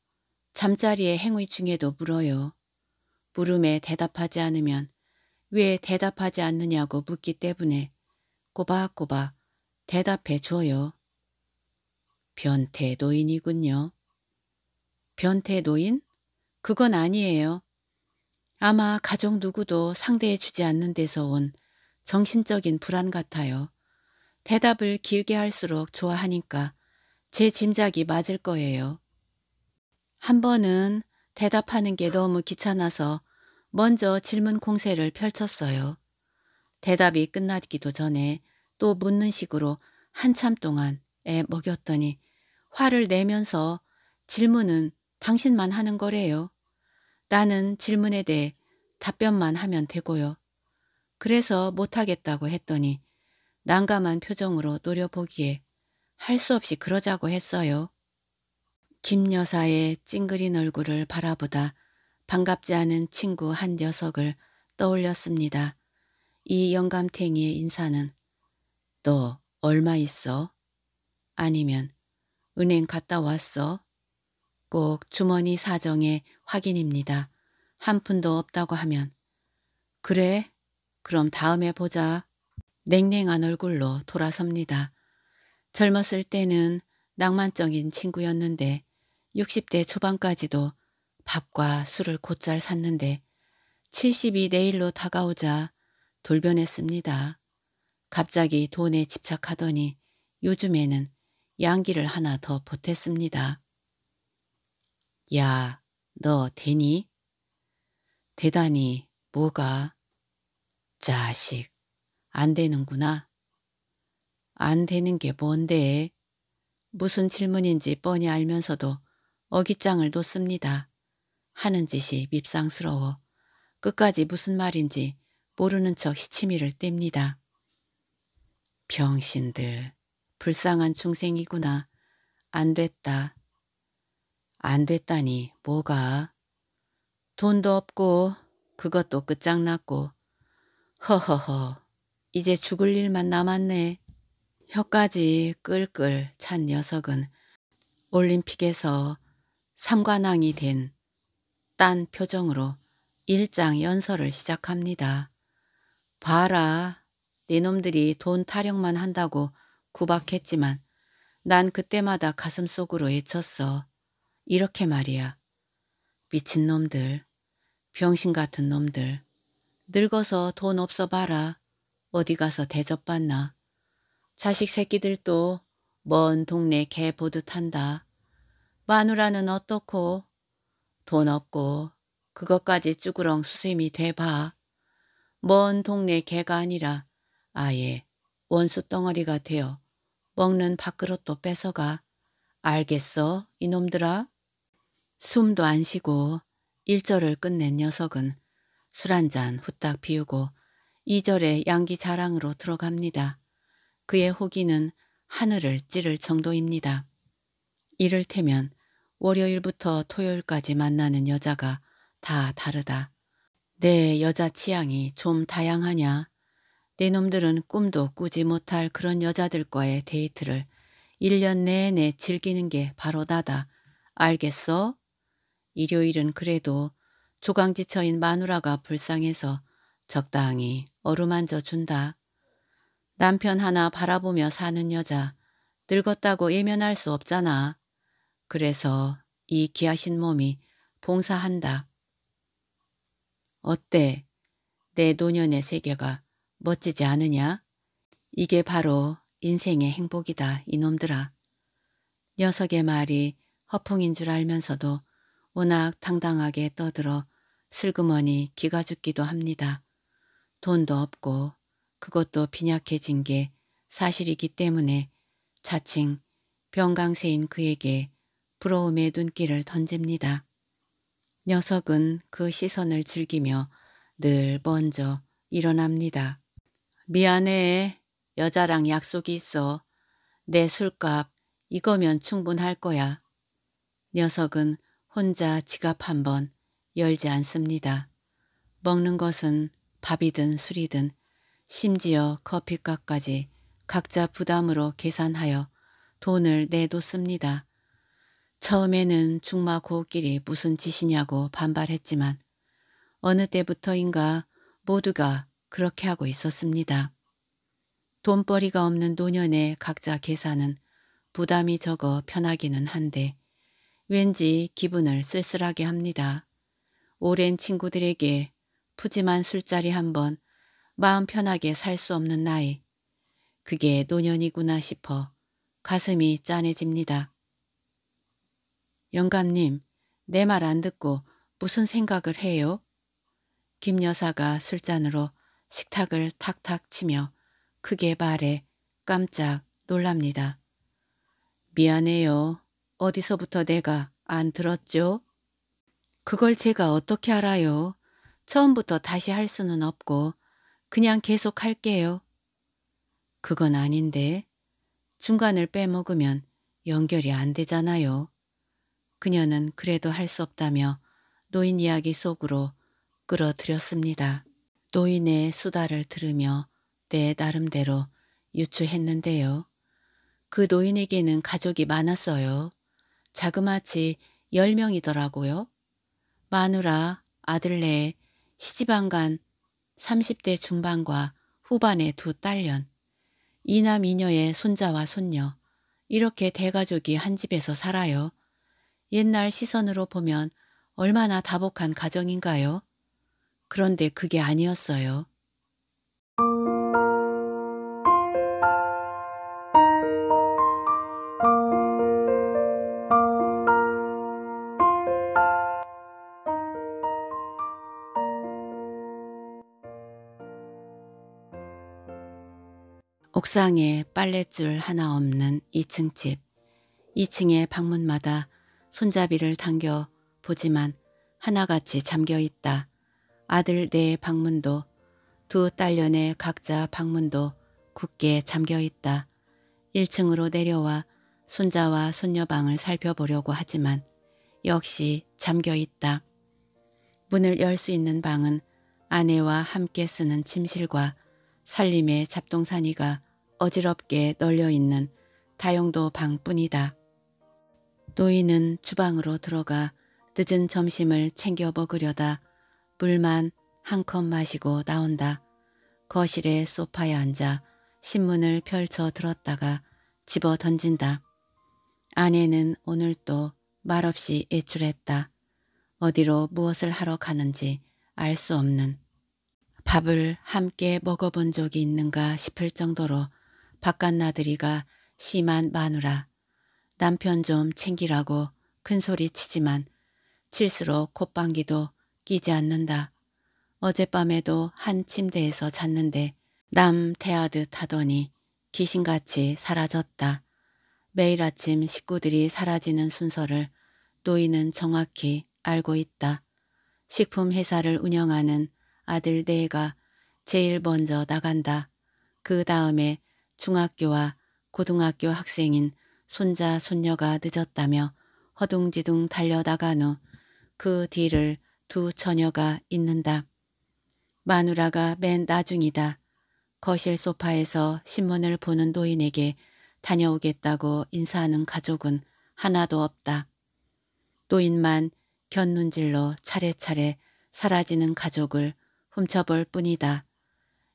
Speaker 1: 잠자리의 행위 중에도 물어요. 물음에 대답하지 않으면 왜 대답하지 않느냐고 묻기 때문에 꼬박꼬박 대답해 줘요. 변태 노인이군요. 변태 노인? 그건 아니에요. 아마 가족 누구도 상대해 주지 않는 데서 온 정신적인 불안 같아요. 대답을 길게 할수록 좋아하니까 제 짐작이 맞을 거예요. 한 번은 대답하는 게 너무 귀찮아서 먼저 질문 공세를 펼쳤어요. 대답이 끝나기도 전에 또 묻는 식으로 한참 동안 애 먹였더니 화를 내면서 질문은 당신만 하는 거래요. 나는 질문에 대해 답변만 하면 되고요. 그래서 못하겠다고 했더니 난감한 표정으로 노려보기에 할수 없이 그러자고 했어요. 김 여사의 찡그린 얼굴을 바라보다 반갑지 않은 친구 한 녀석을 떠올렸습니다. 이 영감탱이의 인사는 너 얼마 있어? 아니면 은행 갔다 왔어? 꼭 주머니 사정에 확인입니다. 한 푼도 없다고 하면 그래? 그럼 다음에 보자. 냉랭한 얼굴로 돌아섭니다. 젊었을 때는 낭만적인 친구였는데 60대 초반까지도 밥과 술을 곧잘 샀는데 7 0이 내일로 다가오자 돌변했습니다. 갑자기 돈에 집착하더니 요즘에는 양기를 하나 더 보탰습니다. 야, 너 되니? 대단히 뭐가? 자식, 안 되는구나. 안 되는 게 뭔데? 무슨 질문인지 뻔히 알면서도 어깃장을 놓습니다. 하는 짓이 밉상스러워 끝까지 무슨 말인지 모르는 척 시치미를 뗍니다. 병신들, 불쌍한 중생이구나. 안 됐다. 안 됐다니 뭐가? 돈도 없고 그것도 끝장났고 허허허 이제 죽을 일만 남았네. 혀까지 끌끌 찬 녀석은 올림픽에서 삼관왕이 된 딴 표정으로 일장 연설을 시작합니다. 봐라, 네 놈들이 돈 타령만 한다고 구박했지만 난 그때마다 가슴속으로 애쳤어. 이렇게 말이야. 미친놈들, 병신같은 놈들, 늙어서 돈 없어 봐라. 어디 가서 대접받나. 자식 새끼들도 먼 동네 개 보듯 한다. 마누라는 어떻고 돈 없고 그것까지 쭈그렁 수세미 돼봐. 먼 동네 개가 아니라 아예 원수 덩어리가 되어 먹는 밥그릇도 뺏어가. 알겠어 이놈들아? 숨도 안 쉬고 일절을 끝낸 녀석은 술 한 잔 후딱 비우고 이절의 양기 자랑으로 들어갑니다. 그의 호기는 하늘을 찌를 정도입니다. 이를테면 월요일부터 토요일까지 만나는 여자가 다 다르다. 내 여자 취향이 좀 다양하냐? 내 놈들은 꿈도 꾸지 못할 그런 여자들과의 데이트를 1년 내내 즐기는 게 바로 나다. 알겠어? 일요일은 그래도 조강지처인 마누라가 불쌍해서 적당히 어루만져 준다. 남편 하나 바라보며 사는 여자 늙었다고 예면할 수 없잖아. 그래서 이 귀하신 몸이 봉사한다. 어때? 내 노년의 세계가 멋지지 않으냐? 이게 바로 인생의 행복이다 이놈들아. 녀석의 말이 허풍인 줄 알면서도 워낙 당당하게 떠들어 슬그머니 기가 죽기도 합니다. 돈도 없고 그것도 빈약해진 게 사실이기 때문에 자칭 병강세인 그에게 부러움의 눈길을 던집니다. 녀석은 그 시선을 즐기며 늘 먼저 일어납니다. 미안해. 여자랑 약속이 있어. 내 술값 이거면 충분할 거야. 녀석은 혼자 지갑 한 번 열지 않습니다. 먹는 것은 밥이든 술이든 심지어 커피값까지 각자 부담으로 계산하여 돈을 내뒀습니다 처음에는 중마고끼리 무슨 짓이냐고 반발했지만 어느 때부터인가 모두가 그렇게 하고 있었습니다. 돈벌이가 없는 노년의 각자 계산은 부담이 적어 편하기는 한데 왠지 기분을 쓸쓸하게 합니다. 오랜 친구들에게 푸짐한 술자리 한번 마음 편하게 살 수 없는 나이. 그게 노년이구나 싶어 가슴이 짠해집니다. 영감님, 내 말 안 듣고 무슨 생각을 해요? 김 여사가 술잔으로 식탁을 탁탁 치며 크게 말해 깜짝 놀랍니다. 미안해요. 어디서부터 내가 안 들었죠? 그걸 제가 어떻게 알아요? 처음부터 다시 할 수는 없고 그냥 계속 할게요. 그건 아닌데 중간을 빼먹으면 연결이 안 되잖아요. 그녀는 그래도 할 수 없다며 노인 이야기 속으로 끌어들였습니다. 노인의 수다를 들으며 내 나름대로 유추했는데요. 그 노인에게는 가족이 많았어요. 자그마치 10명이더라고요. 마누라, 아들네, 시집안 간 30대 중반과 후반의 두 딸년, 이남 이녀의 손자와 손녀, 이렇게 대가족이 한 집에서 살아요. 옛날 시선으로 보면 얼마나 다복한 가정인가요? 그런데 그게 아니었어요. 옥상에 빨랫줄 하나 없는 2층 집. 2층의 방문마다 손잡이를 당겨 보지만 하나같이 잠겨 있다. 아들 내 방문도 두 딸년의 각자 방문도 굳게 잠겨 있다. 1층으로 내려와 손자와 손녀방을 살펴보려고 하지만 역시 잠겨 있다. 문을 열 수 있는 방은 아내와 함께 쓰는 침실과 살림의 잡동사니가 어지럽게 널려있는 다용도 방뿐이다. 노인은 주방으로 들어가 늦은 점심을 챙겨 먹으려다 물만 한 컵 마시고 나온다. 거실에 소파에 앉아 신문을 펼쳐 들었다가 집어 던진다. 아내는 오늘 또 말없이 외출했다. 어디로 무엇을 하러 가는지 알 수 없는 밥을 함께 먹어본 적이 있는가 싶을 정도로 바깥 나들이가 심한 마누라. 남편 좀 챙기라고 큰소리 치지만 칠수록 콧방귀도 끼지 않는다. 어젯밤에도 한 침대에서 잤는데 남 태하듯 하더니 귀신같이 사라졌다. 매일 아침 식구들이 사라지는 순서를 노인은 정확히 알고 있다. 식품 회사를 운영하는 아들 내가 제일 먼저 나간다. 그 다음에 중학교와 고등학교 학생인 손자 손녀가 늦었다며 허둥지둥 달려나간 후 그 뒤를 두 처녀가 있는다 마누라가 맨 나중이다. 거실 소파에서 신문을 보는 노인에게 다녀오겠다고 인사하는 가족은 하나도 없다. 노인만 견눈질로 차례차례 사라지는 가족을 훔쳐볼 뿐이다.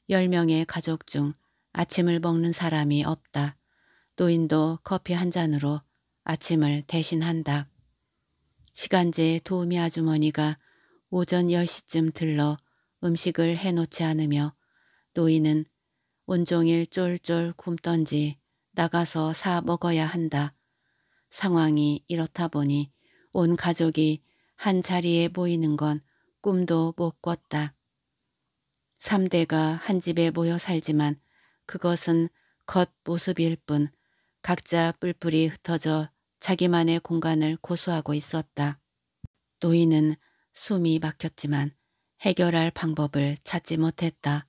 Speaker 1: 10명의 가족 중 아침을 먹는 사람이 없다. 노인도 커피 한 잔으로 아침을 대신한다. 시간제 도우미 아주머니가 오전 10시쯤 들러 음식을 해놓지 않으며 노인은 온종일 쫄쫄 굶던지 나가서 사 먹어야 한다. 상황이 이렇다 보니 온 가족이 한 자리에 모이는 건 꿈도 못 꿨다. 3대가 한 집에 모여 살지만 그것은 겉모습일 뿐 각자 뿔뿔이 흩어져 자기만의 공간을 고수하고 있었다. 노인은 숨이 막혔지만 해결할 방법을 찾지 못했다.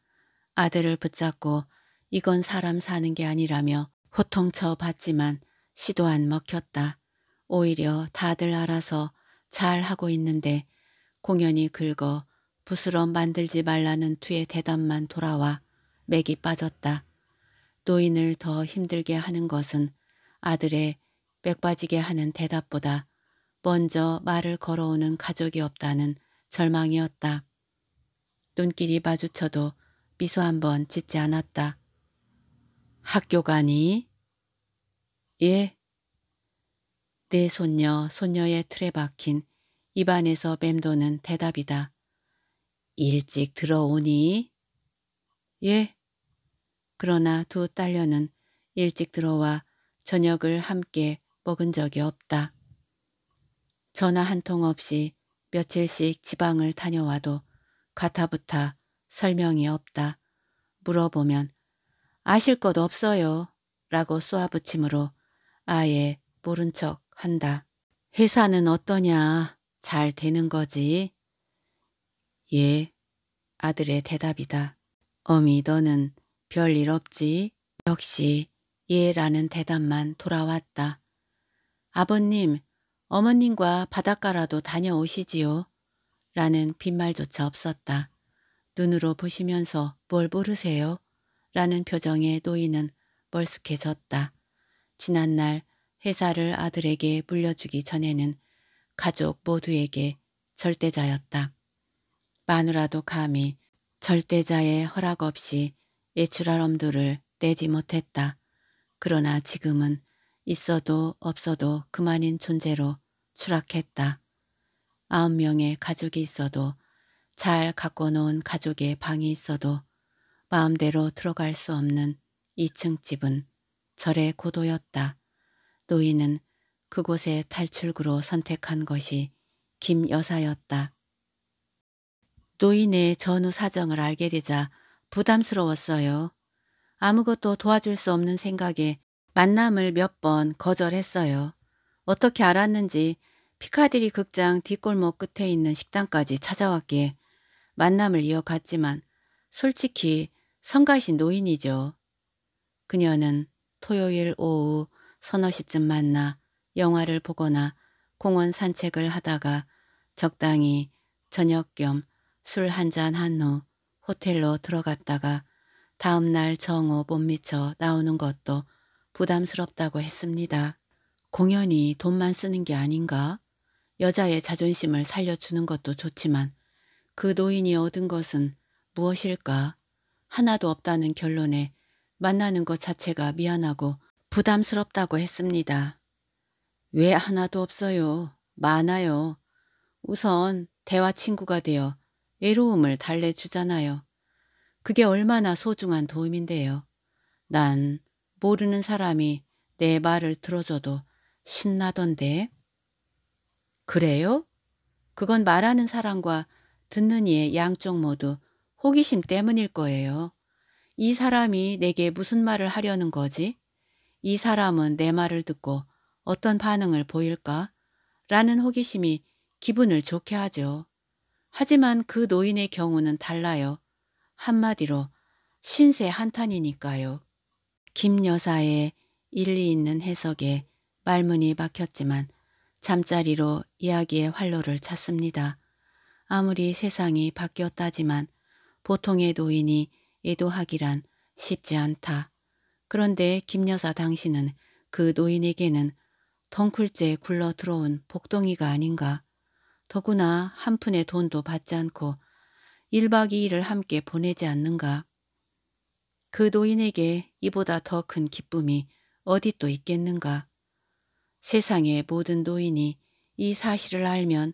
Speaker 1: 아들을 붙잡고 이건 사람 사는 게 아니라며 호통쳐 봤지만 시도 안 먹혔다. 오히려 다들 알아서 잘 하고 있는데 공연이 긁어 부스럼 만들지 말라는 투의 대답만 돌아와 맥이 빠졌다. 노인을 더 힘들게 하는 것은 아들의 맥 빠지게 하는 대답보다 먼저 말을 걸어오는 가족이 없다는 절망이었다. 눈길이 마주쳐도 미소 한 번 짓지 않았다. 학교 가니? 예. 내 손녀, 손녀의 틀에 박힌 입안에서 맴도는 대답이다. 일찍 들어오니? 예. 그러나 두 딸녀는 일찍 들어와 저녁을 함께 먹은 적이 없다. 전화 한 통 없이 며칠씩 지방을 다녀와도 가타부타 설명이 없다. 물어보면 아실 것 없어요 라고 쏘아붙임으로 아예 모른 척 한다. 회사는 어떠냐 잘 되는 거지? 예 아들의 대답이다. 어미 너는 별일 없지. 역시 예 라는 대답만 돌아왔다. 아버님, 어머님과 바닷가라도 다녀오시지요. 라는 빈말조차 없었다. 눈으로 보시면서 뭘 모르세요? 라는 표정의 노인은 멀숙해졌다. 지난날 회사를 아들에게 물려주기 전에는 가족 모두에게 절대자였다. 마누라도 감히 절대자의 허락 없이 예출할 엄두를 내지 못했다. 그러나 지금은 있어도 없어도 그만인 존재로 추락했다. 아홉 명의 가족이 있어도 잘 갖고 놓은 가족의 방이 있어도 마음대로 들어갈 수 없는 2층 집은 절의 고도였다. 노인은 그곳의 탈출구로 선택한 것이 김 여사였다. 노인의 전후 사정을 알게 되자 부담스러웠어요. 아무것도 도와줄 수 없는 생각에 만남을 몇 번 거절했어요. 어떻게 알았는지 피카디리 극장 뒷골목 끝에 있는 식당까지 찾아왔기에 만남을 이어갔지만 솔직히 성가신 노인이죠. 그녀는 토요일 오후 서너 시쯤 만나 영화를 보거나 공원 산책을 하다가 적당히 저녁 겸술한잔한후 호텔로 들어갔다가 다음 날 정오 못 미쳐 나오는 것도 부담스럽다고 했습니다. 공연이 돈만 쓰는 게 아닌가? 여자의 자존심을 살려주는 것도 좋지만 그 노인이 얻은 것은 무엇일까? 하나도 없다는 결론에 만나는 것 자체가 미안하고 부담스럽다고 했습니다. 왜 하나도 없어요? 많아요. 우선 대화 친구가 되어 애로움을 달래주잖아요. 그게 얼마나 소중한 도움인데요. 난 모르는 사람이 내 말을 들어줘도 신나던데. 그래요? 그건 말하는 사람과 듣는 이의 양쪽 모두 호기심 때문일 거예요. 이 사람이 내게 무슨 말을 하려는 거지? 이 사람은 내 말을 듣고 어떤 반응을 보일까? 라는 호기심이 기분을 좋게 하죠. 하지만 그 노인의 경우는 달라요. 한마디로 신세 한탄이니까요. 김 여사의 일리 있는 해석에 말문이 박혔지만 잠자리로 이야기의 활로를 찾습니다. 아무리 세상이 바뀌었다지만 보통의 노인이 애도하기란 쉽지 않다. 그런데 김 여사 당신은 그 노인에게는 덩쿨째 굴러 들어온 복덩이가 아닌가 더구나 한 푼의 돈도 받지 않고 1박 2일을 함께 보내지 않는가. 그 노인에게 이보다 더 큰 기쁨이 어디 또 있겠는가. 세상의 모든 노인이 이 사실을 알면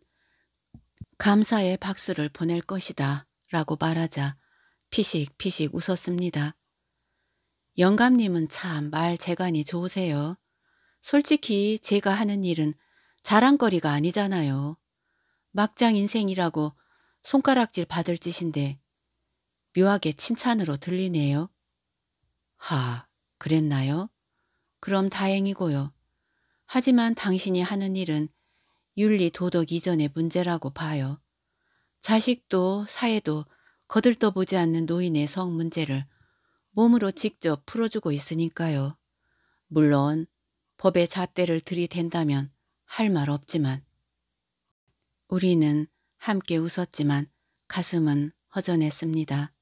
Speaker 1: 감사의 박수를 보낼 것이다 라고 말하자 피식피식 웃었습니다. 영감님은 참 말 재간이 좋으세요. 솔직히 제가 하는 일은 자랑거리가 아니잖아요. 막장 인생이라고 손가락질 받을 짓인데 묘하게 칭찬으로 들리네요. 하, 그랬나요? 그럼 다행이고요. 하지만 당신이 하는 일은 윤리 도덕 이전의 문제라고 봐요. 자식도 사회도 거들떠보지 않는 노인의 성 문제를 몸으로 직접 풀어주고 있으니까요. 물론 법의 잣대를 들이댄다면 할 말 없지만 우리는 함께 웃었지만 가슴은 허전했습니다.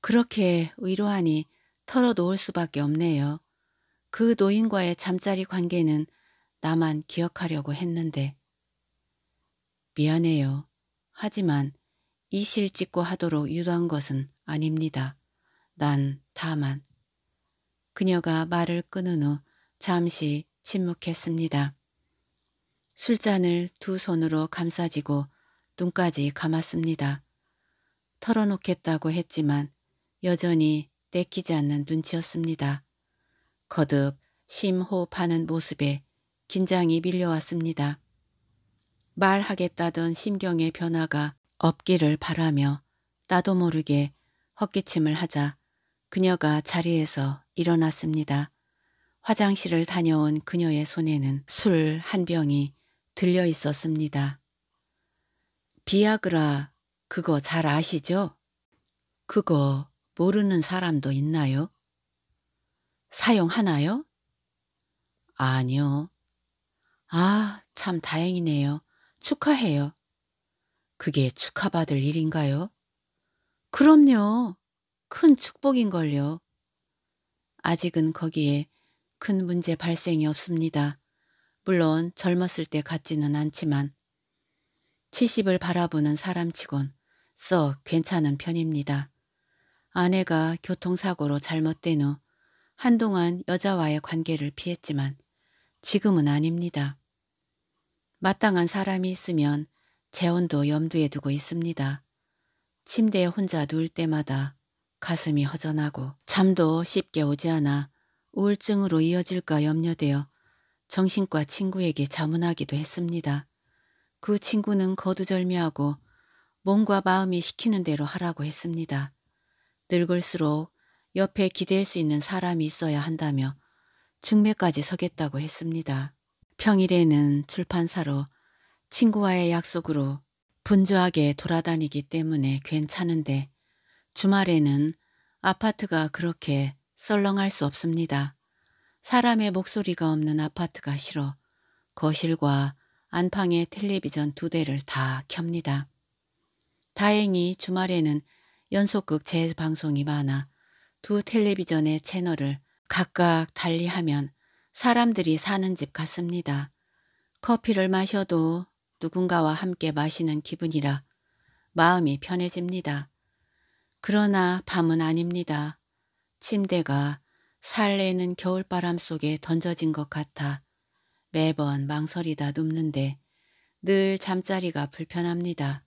Speaker 1: 그렇게 위로하니 털어놓을 수밖에 없네요. 그 노인과의 잠자리 관계는 나만 기억하려고 했는데. 미안해요. 하지만 이실직고 하도록 유도한 것은 아닙니다. 난 다만. 그녀가 말을 끊은 후 잠시 침묵했습니다. 술잔을 두 손으로 감싸지고 눈까지 감았습니다. 털어놓겠다고 했지만 여전히 내키지 않는 눈치였습니다. 거듭 심호흡하는 모습에 긴장이 밀려왔습니다. 말하겠다던 심경의 변화가 없기를 바라며 나도 모르게 헛기침을 하자 그녀가 자리에서 일어났습니다. 화장실을 다녀온 그녀의 손에는 술 한 병이 들려 있었습니다. 비아그라 그거 잘 아시죠? 그거 모르는 사람도 있나요? 사용하나요? 아니요. 아, 참 다행이네요. 축하해요. 그게 축하받을 일인가요? 그럼요. 큰 축복인걸요. 아직은 거기에 큰 문제 발생이 없습니다. 물론 젊었을 때 같지는 않지만 70을 바라보는 사람치곤 썩 괜찮은 편입니다. 아내가 교통사고로 잘못된 후 한동안 여자와의 관계를 피했지만 지금은 아닙니다. 마땅한 사람이 있으면 재혼도 염두에 두고 있습니다. 침대에 혼자 누울 때마다 가슴이 허전하고 잠도 쉽게 오지 않아 우울증으로 이어질까 염려되어 정신과 친구에게 자문하기도 했습니다. 그 친구는 거두절미하고 몸과 마음이 시키는 대로 하라고 했습니다. 늙을수록 옆에 기댈 수 있는 사람이 있어야 한다며 중매까지 서겠다고 했습니다. 평일에는 출판사로 친구와의 약속으로 분주하게 돌아다니기 때문에 괜찮은데 주말에는 아파트가 그렇게 썰렁할 수 없습니다. 사람의 목소리가 없는 아파트가 싫어 거실과 안방에 텔레비전 두 대를 다 켭니다. 다행히 주말에는 연속극 재방송이 많아 두 텔레비전의 채널을 각각 달리하면 사람들이 사는 집 같습니다. 커피를 마셔도 누군가와 함께 마시는 기분이라 마음이 편해집니다. 그러나 밤은 아닙니다. 침대가 살레는 겨울바람 속에 던져진 것 같아 매번 망설이다 눕는데 늘 잠자리가 불편합니다.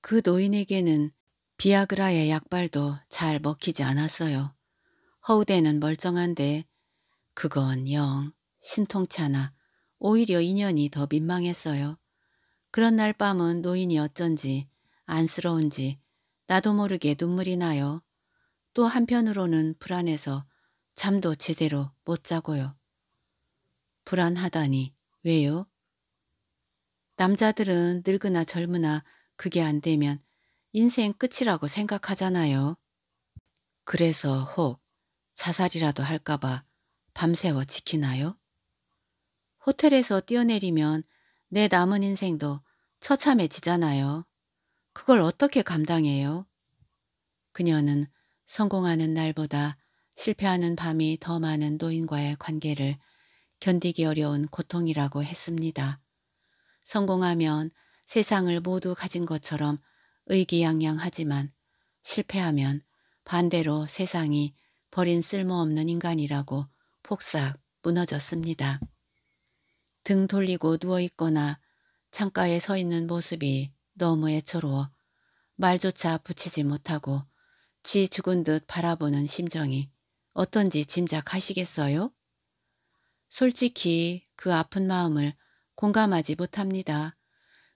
Speaker 1: 그 노인에게는 비아그라의 약발도 잘 먹히지 않았어요. 허우대는 멀쩡한데 그건 영 신통치 않아 오히려 인연이 더 민망했어요. 그런 날 밤은 노인이 어쩐지 안쓰러운지 나도 모르게 눈물이 나요. 또 한편으로는 불안해서 잠도 제대로 못 자고요. 불안하다니 왜요? 남자들은 늙으나 젊으나 그게 안 되면 인생 끝이라고 생각하잖아요. 그래서 혹 자살이라도 할까봐 밤새워 지키나요? 호텔에서 뛰어내리면 내 남은 인생도 처참해지잖아요. 그걸 어떻게 감당해요? 그녀는 성공하는 날보다 실패하는 밤이 더 많은 노인과의 관계를 견디기 어려운 고통이라고 했습니다. 성공하면 세상을 모두 가진 것처럼 의기양양하지만 실패하면 반대로 세상이 버린 쓸모없는 인간이라고 폭삭 무너졌습니다. 등 돌리고 누워있거나 창가에 서 있는 모습이 너무 애처로워 말조차 붙이지 못하고 지 죽은 듯 바라보는 심정이 어떤지 짐작하시겠어요? 솔직히 그 아픈 마음을 공감하지 못합니다.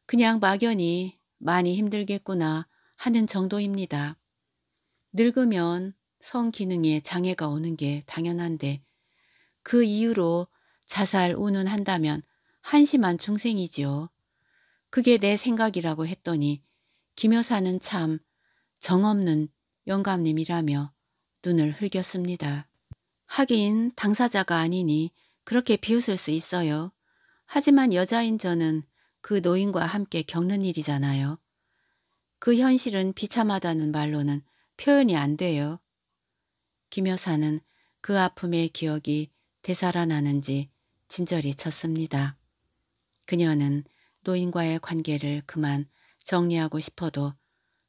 Speaker 1: 그냥 막연히 많이 힘들겠구나 하는 정도입니다. 늙으면 성 기능에 장애가 오는 게 당연한데 그 이유로 자살 운운한다면 한심한 중생이지요. 그게 내 생각이라고 했더니 김 여사는 참 정없는 영감님이라며 눈을 흘겼습니다. 하긴 당사자가 아니니 그렇게 비웃을 수 있어요. 하지만 여자인 저는 그 노인과 함께 겪는 일이잖아요. 그 현실은 비참하다는 말로는 표현이 안 돼요. 김 여사는 그 아픔의 기억이 되살아나는지 진절이 쳤습니다. 그녀는 노인과의 관계를 그만 정리하고 싶어도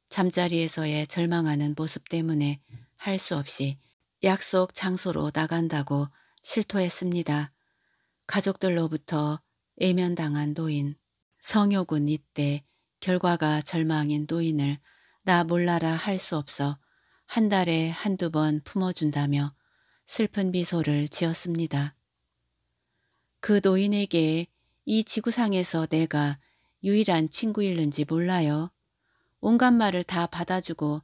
Speaker 1: 잠자리에서의 절망하는 모습 때문에 할 수 없이 약속 장소로 나간다고 실토했습니다. 가족들로부터 애면당한 노인. 성욕은 이때 결과가 절망인 노인을 나 몰라라 할 수 없어 한 달에 한두 번 품어준다며 슬픈 미소를 지었습니다. 그 노인에게 이 지구상에서 내가 유일한 친구일는지 몰라요. 온갖 말을 다 받아주고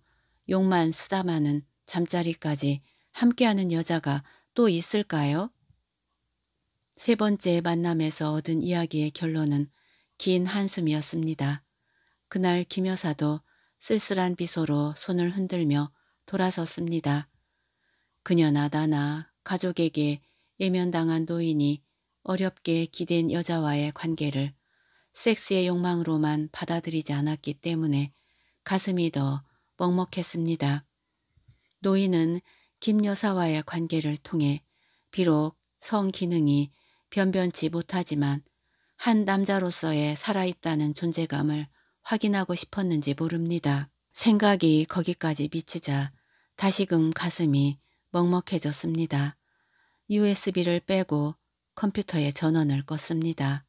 Speaker 1: 욕만 쓰다마는 잠자리까지 함께하는 여자가 또 있을까요? 세 번째 만남에서 얻은 이야기의 결론은 긴 한숨이었습니다. 그날 김 여사도 쓸쓸한 비소로 손을 흔들며 돌아섰습니다. 그녀나 나나 가족에게 예면당한 노인이 어렵게 기댄 여자와의 관계를 섹스의 욕망으로만 받아들이지 않았기 때문에 가슴이 더 먹먹했습니다. 노인은 김 여사와의 관계를 통해 비록 성 기능이 변변치 못하지만 한 남자로서의 살아있다는 존재감을 확인하고 싶었는지 모릅니다. 생각이 거기까지 미치자 다시금 가슴이 먹먹해졌습니다. USB를 빼고 컴퓨터에 전원을 껐습니다.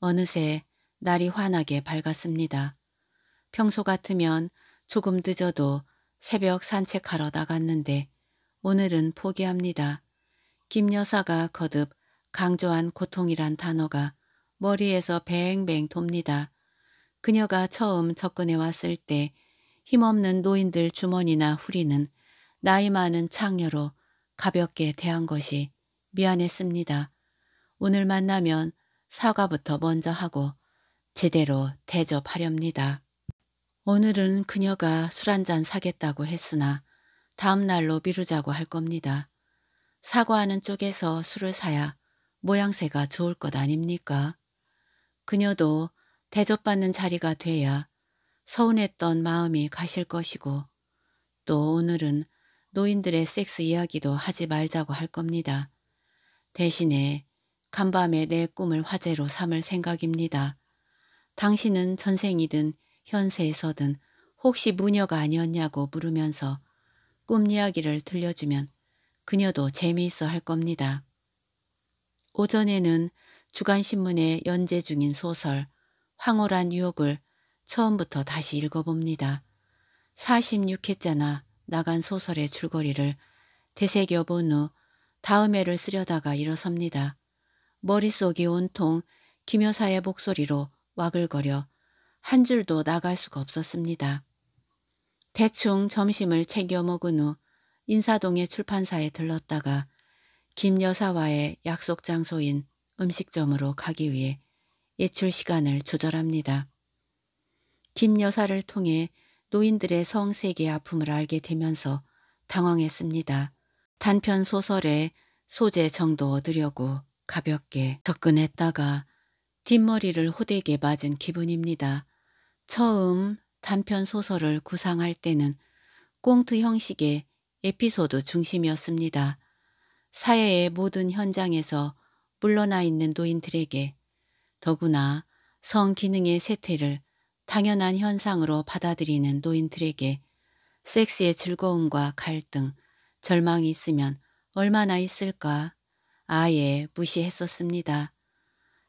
Speaker 1: 어느새 날이 환하게 밝았습니다. 평소 같으면 조금 늦어도 새벽 산책하러 나갔는데 오늘은 포기합니다. 김 여사가 거듭 강조한 고통이란 단어가 머리에서 뱅뱅 돕니다. 그녀가 처음 접근해 왔을 때 힘없는 노인들 주머니나 후리는 나이 많은 창녀로 가볍게 대한 것이 미안했습니다. 오늘 만나면 사과부터 먼저 하고 제대로 대접하렵니다. 오늘은 그녀가 술 한 잔 사겠다고 했으나 다음 날로 미루자고 할 겁니다. 사과하는 쪽에서 술을 사야 모양새가 좋을 것 아닙니까? 그녀도 대접받는 자리가 돼야 서운했던 마음이 가실 것이고 또 오늘은 노인들의 섹스 이야기도 하지 말자고 할 겁니다. 대신에 간밤에 내 꿈을 화제로 삼을 생각입니다. 당신은 전생이든 현세에서든 혹시 무녀가 아니었냐고 물으면서 꿈 이야기를 들려주면 그녀도 재미있어 할 겁니다. 오전에는 주간신문에 연재 중인 소설 황홀한 유혹을 처음부터 다시 읽어봅니다. 46회째나 나간 소설의 줄거리를 되새겨본 후 다음 해를 쓰려다가 일어섭니다. 머릿속이 온통 김여사의 목소리로 와글거려 한 줄도 나갈 수가 없었습니다. 대충 점심을 챙겨 먹은 후 인사동의 출판사에 들렀다가 김 여사와의 약속 장소인 음식점으로 가기 위해 예출 시간을 조절합니다. 김 여사를 통해 노인들의 성세계 아픔을 알게 되면서 당황했습니다. 단편 소설의 소재 정도 얻으려고 가볍게 접근했다가 뒷머리를 호되게 맞은 기분입니다. 처음 단편 소설을 구상할 때는 꽁트 형식의 에피소드 중심이었습니다. 사회의 모든 현장에서 물러나 있는 노인들에게 더구나 성 기능의 세태를 당연한 현상으로 받아들이는 노인들에게 섹스의 즐거움과 갈등, 절망이 있으면 얼마나 있을까 아예 무시했었습니다.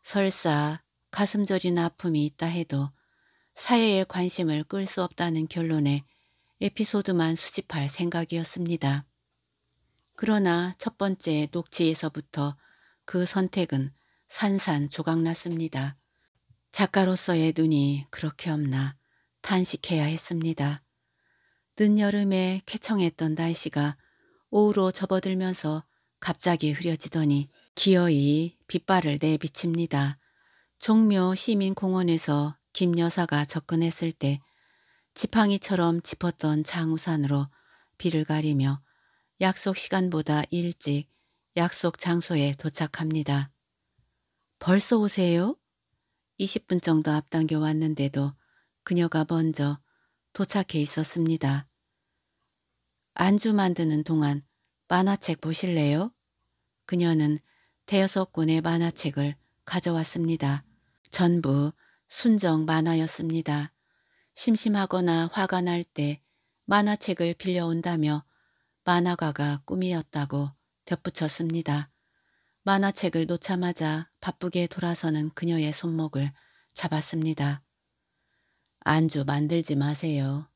Speaker 1: 설사 가슴 절인 아픔이 있다 해도 사회에 관심을 끌 수 없다는 결론에 에피소드만 수집할 생각이었습니다. 그러나 첫 번째 녹취에서부터 그 선택은 산산조각났습니다. 작가로서의 눈이 그렇게 없나 탄식해야 했습니다. 늦여름에 쾌청했던 날씨가 오후로 접어들면서 갑자기 흐려지더니 기어이 빗발을 내비칩니다. 종묘 시민공원에서 김 여사가 접근했을 때 지팡이처럼 짚었던 장우산으로 비를 가리며 약속 시간보다 일찍 약속 장소에 도착합니다. 벌써 오세요? 20분 정도 앞당겨 왔는데도 그녀가 먼저 도착해 있었습니다. 안주 만드는 동안 만화책 보실래요? 그녀는 대여섯 권의 만화책을 가져왔습니다. 전부 순정 만화였습니다. 심심하거나 화가 날 때 만화책을 빌려온다며 만화가가 꿈이었다고 덧붙였습니다. 만화책을 놓자마자 바쁘게 돌아서는 그녀의 손목을 잡았습니다. 안주 만들지 마세요.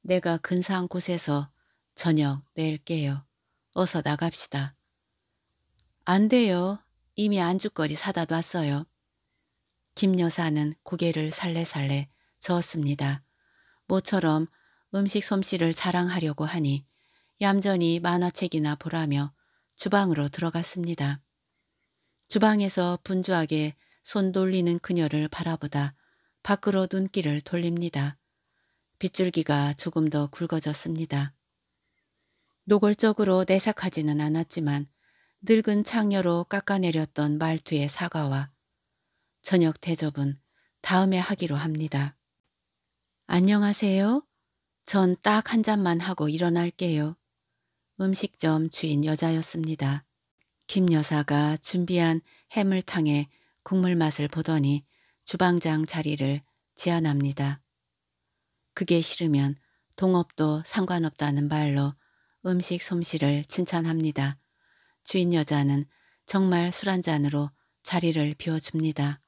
Speaker 1: 내가 근사한 곳에서 저녁 낼게요 어서 나갑시다. 안 돼요. 이미 안주거리 사다 놨어요. 김 여사는 고개를 살레살레 저었습니다. 모처럼 음식 솜씨를 자랑하려고 하니 얌전히 만화책이나 보라며 주방으로 들어갔습니다. 주방에서 분주하게 손 돌리는 그녀를 바라보다 밖으로 눈길을 돌립니다. 빗줄기가 조금 더 굵어졌습니다. 노골적으로 내색하지는 않았지만 늙은 창녀로 깎아내렸던 말투의 사과와 저녁 대접은 다음에 하기로 합니다. 안녕하세요. 전 딱 한 잔만 하고 일어날게요. 음식점 주인 여자였습니다. 김 여사가 준비한 해물탕에 국물 맛을 보더니 주방장 자리를 제안합니다. 그게 싫으면 동업도 상관없다는 말로 음식 솜씨를 칭찬합니다. 주인 여자는 정말 술 한 잔으로 자리를 비워줍니다.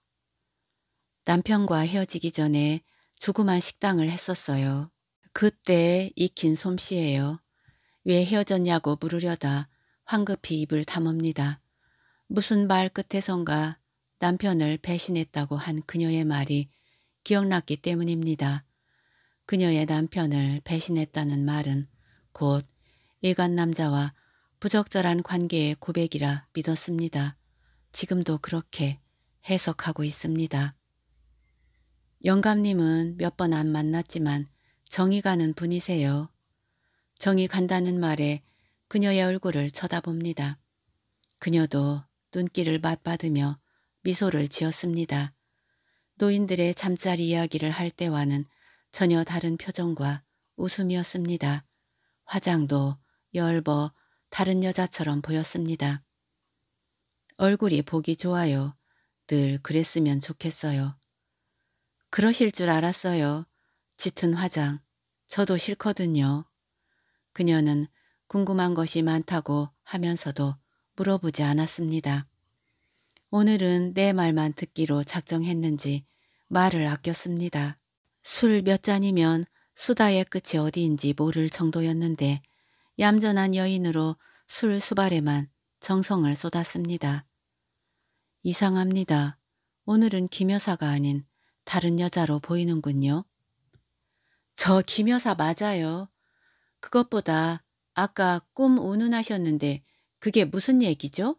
Speaker 1: 남편과 헤어지기 전에 조그만 식당을 했었어요. 그때 익힌 솜씨예요. 왜 헤어졌냐고 물으려다 황급히 입을 다뭅니다. 무슨 말 끝에선가 남편을 배신했다고 한 그녀의 말이 기억났기 때문입니다. 그녀의 남편을 배신했다는 말은 곧 일간 남자와 부적절한 관계의 고백이라 믿었습니다. 지금도 그렇게 해석하고 있습니다. 영감님은 몇 번 안 만났지만 정이 가는 분이세요. 정이 간다는 말에 그녀의 얼굴을 쳐다봅니다. 그녀도 눈길을 맞받으며 미소를 지었습니다. 노인들의 잠자리 이야기를 할 때와는 전혀 다른 표정과 웃음이었습니다. 화장도 열버 다른 여자처럼 보였습니다. 얼굴이 보기 좋아요. 늘 그랬으면 좋겠어요. 그러실 줄 알았어요. 짙은 화장. 저도 싫거든요. 그녀는 궁금한 것이 많다고 하면서도 물어보지 않았습니다. 오늘은 내 말만 듣기로 작정했는지 말을 아꼈습니다. 술 몇 잔이면 수다의 끝이 어디인지 모를 정도였는데 얌전한 여인으로 술 수발에만 정성을 쏟았습니다. 이상합니다. 오늘은 김여사가 아닌 다른 여자로 보이는군요. 저 김여사 맞아요. 그것보다 아까 꿈 운운하셨는데 그게 무슨 얘기죠?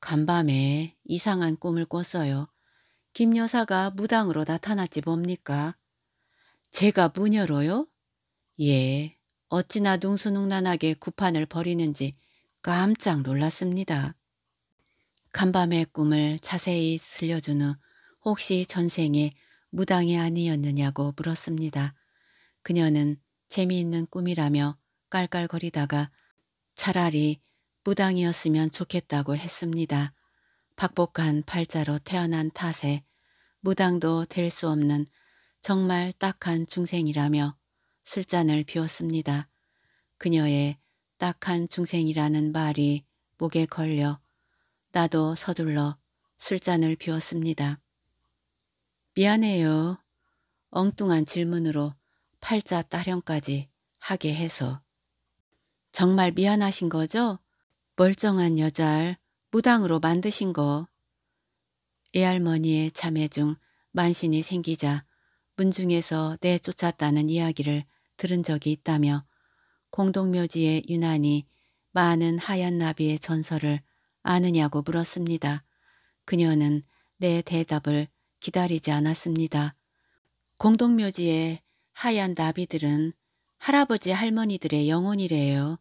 Speaker 1: 간밤에 이상한 꿈을 꿨어요. 김 여사가 무당으로 나타났지 뭡니까? 제가 무녀로요? 예, 어찌나 능수능란하게 구판을 벌이는지 깜짝 놀랐습니다. 간밤의 꿈을 자세히 슬려준후 혹시 전생에 무당이 아니었느냐고 물었습니다. 그녀는 재미있는 꿈이라며 깔깔거리다가 차라리 무당이었으면 좋겠다고 했습니다. 박복한 팔자로 태어난 탓에 무당도 될 수 없는 정말 딱한 중생이라며 술잔을 비웠습니다. 그녀의 딱한 중생이라는 말이 목에 걸려 나도 서둘러 술잔을 비웠습니다. 미안해요. 엉뚱한 질문으로 팔자 따령까지 하게 해서. 정말 미안하신 거죠? 멀쩡한 여자를 무당으로 만드신 거. 애 할머니의 참매중 만신이 생기자 문중에서 내쫓았다는 이야기를 들은 적이 있다며 공동묘지에 유난히 많은 하얀 나비의 전설을 아느냐고 물었습니다. 그녀는 내 대답을 기다리지 않았습니다. 공동묘지에 하얀 나비들은 할아버지 할머니들의 영혼이래요.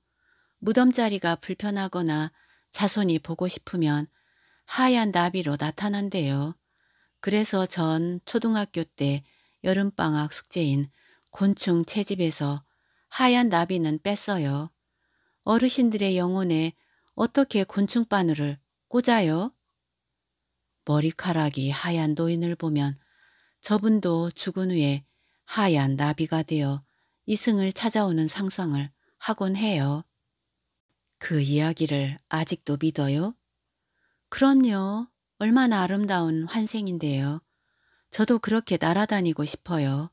Speaker 1: 무덤자리가 불편하거나 자손이 보고 싶으면 하얀 나비로 나타난대요. 그래서 전 초등학교 때 여름방학 숙제인 곤충 채집에서 하얀 나비는 뺐어요. 어르신들의 영혼에 어떻게 곤충 바늘을 꽂아요? 머리카락이 하얀 노인을 보면 저분도 죽은 후에 하얀 나비가 되어 이승을 찾아오는 상상을 하곤 해요. 그 이야기를 아직도 믿어요? 그럼요. 얼마나 아름다운 환생인데요. 저도 그렇게 날아다니고 싶어요.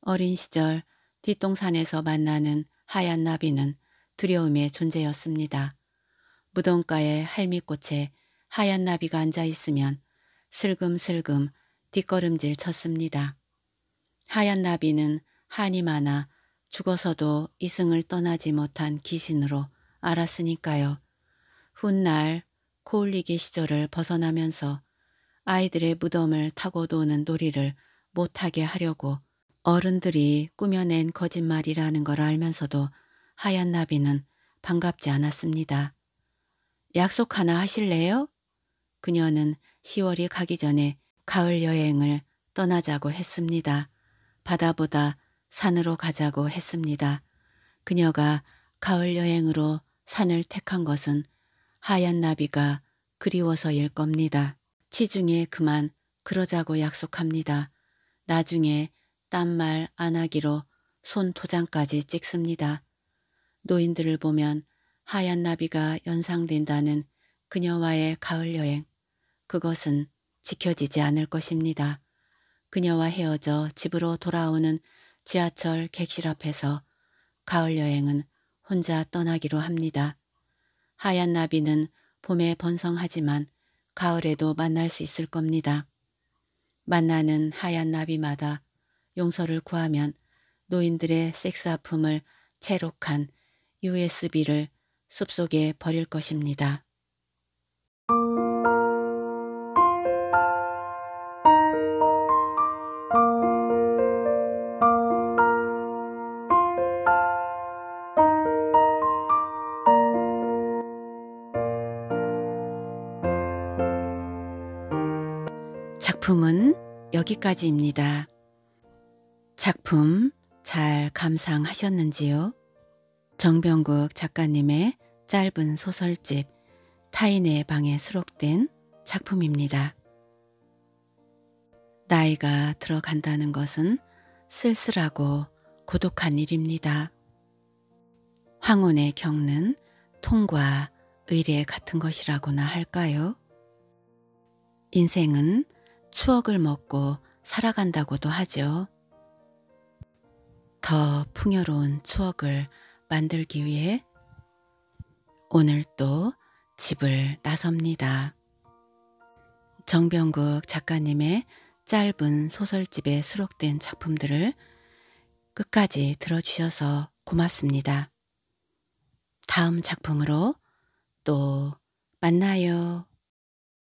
Speaker 1: 어린 시절 뒷동산에서 만나는 하얀 나비는 두려움의 존재였습니다. 무덤가의 할미꽃에 하얀 나비가 앉아있으면 슬금슬금 뒷걸음질 쳤습니다. 하얀 나비는 한이 많아 죽어서도 이승을 떠나지 못한 귀신으로 알았으니까요. 훗날 코올리기 시절을 벗어나면서 아이들의 무덤을 타고 도는 놀이를 못하게 하려고 어른들이 꾸며낸 거짓말이라는 걸 알면서도 하얀 나비는 반갑지 않았습니다. 약속 하나 하실래요? 그녀는 10월이 가기 전에 가을 여행을 떠나자고 했습니다. 바다보다 산으로 가자고 했습니다. 그녀가 가을 여행으로 산을 택한 것은 하얀 나비가 그리워서일 겁니다. 치중에 그만 그러자고 약속합니다. 나중에 딴 말 안 하기로 손도장까지 찍습니다. 노인들을 보면 하얀 나비가 연상된다는 그녀와의 가을 여행. 그것은 지켜지지 않을 것입니다. 그녀와 헤어져 집으로 돌아오는 지하철 객실 앞에서 가을 여행은 혼자 떠나기로 합니다. 하얀 나비는 봄에 번성하지만 가을에도 만날 수 있을 겁니다. 만나는 하얀 나비마다 용서를 구하면 노인들의 섹스 아픔을 채록한 USB를 숲속에 버릴 것입니다. 여기까지입니다. 작품 잘 감상하셨는지요? 정병국 작가님의 짧은 소설집 타인의 방에 수록된 작품입니다. 나이가 들어간다는 것은 쓸쓸하고 고독한 일입니다. 황혼에 겪는 통과 의례 같은 것이라고나 할까요? 인생은 추억을 먹고 살아간다고도 하죠. 더 풍요로운 추억을 만들기 위해 오늘 또 집을 나섭니다. 정병국 작가님의 짧은 소설집에 수록된 작품들을 끝까지 들어주셔서 고맙습니다. 다음 작품으로 또 만나요.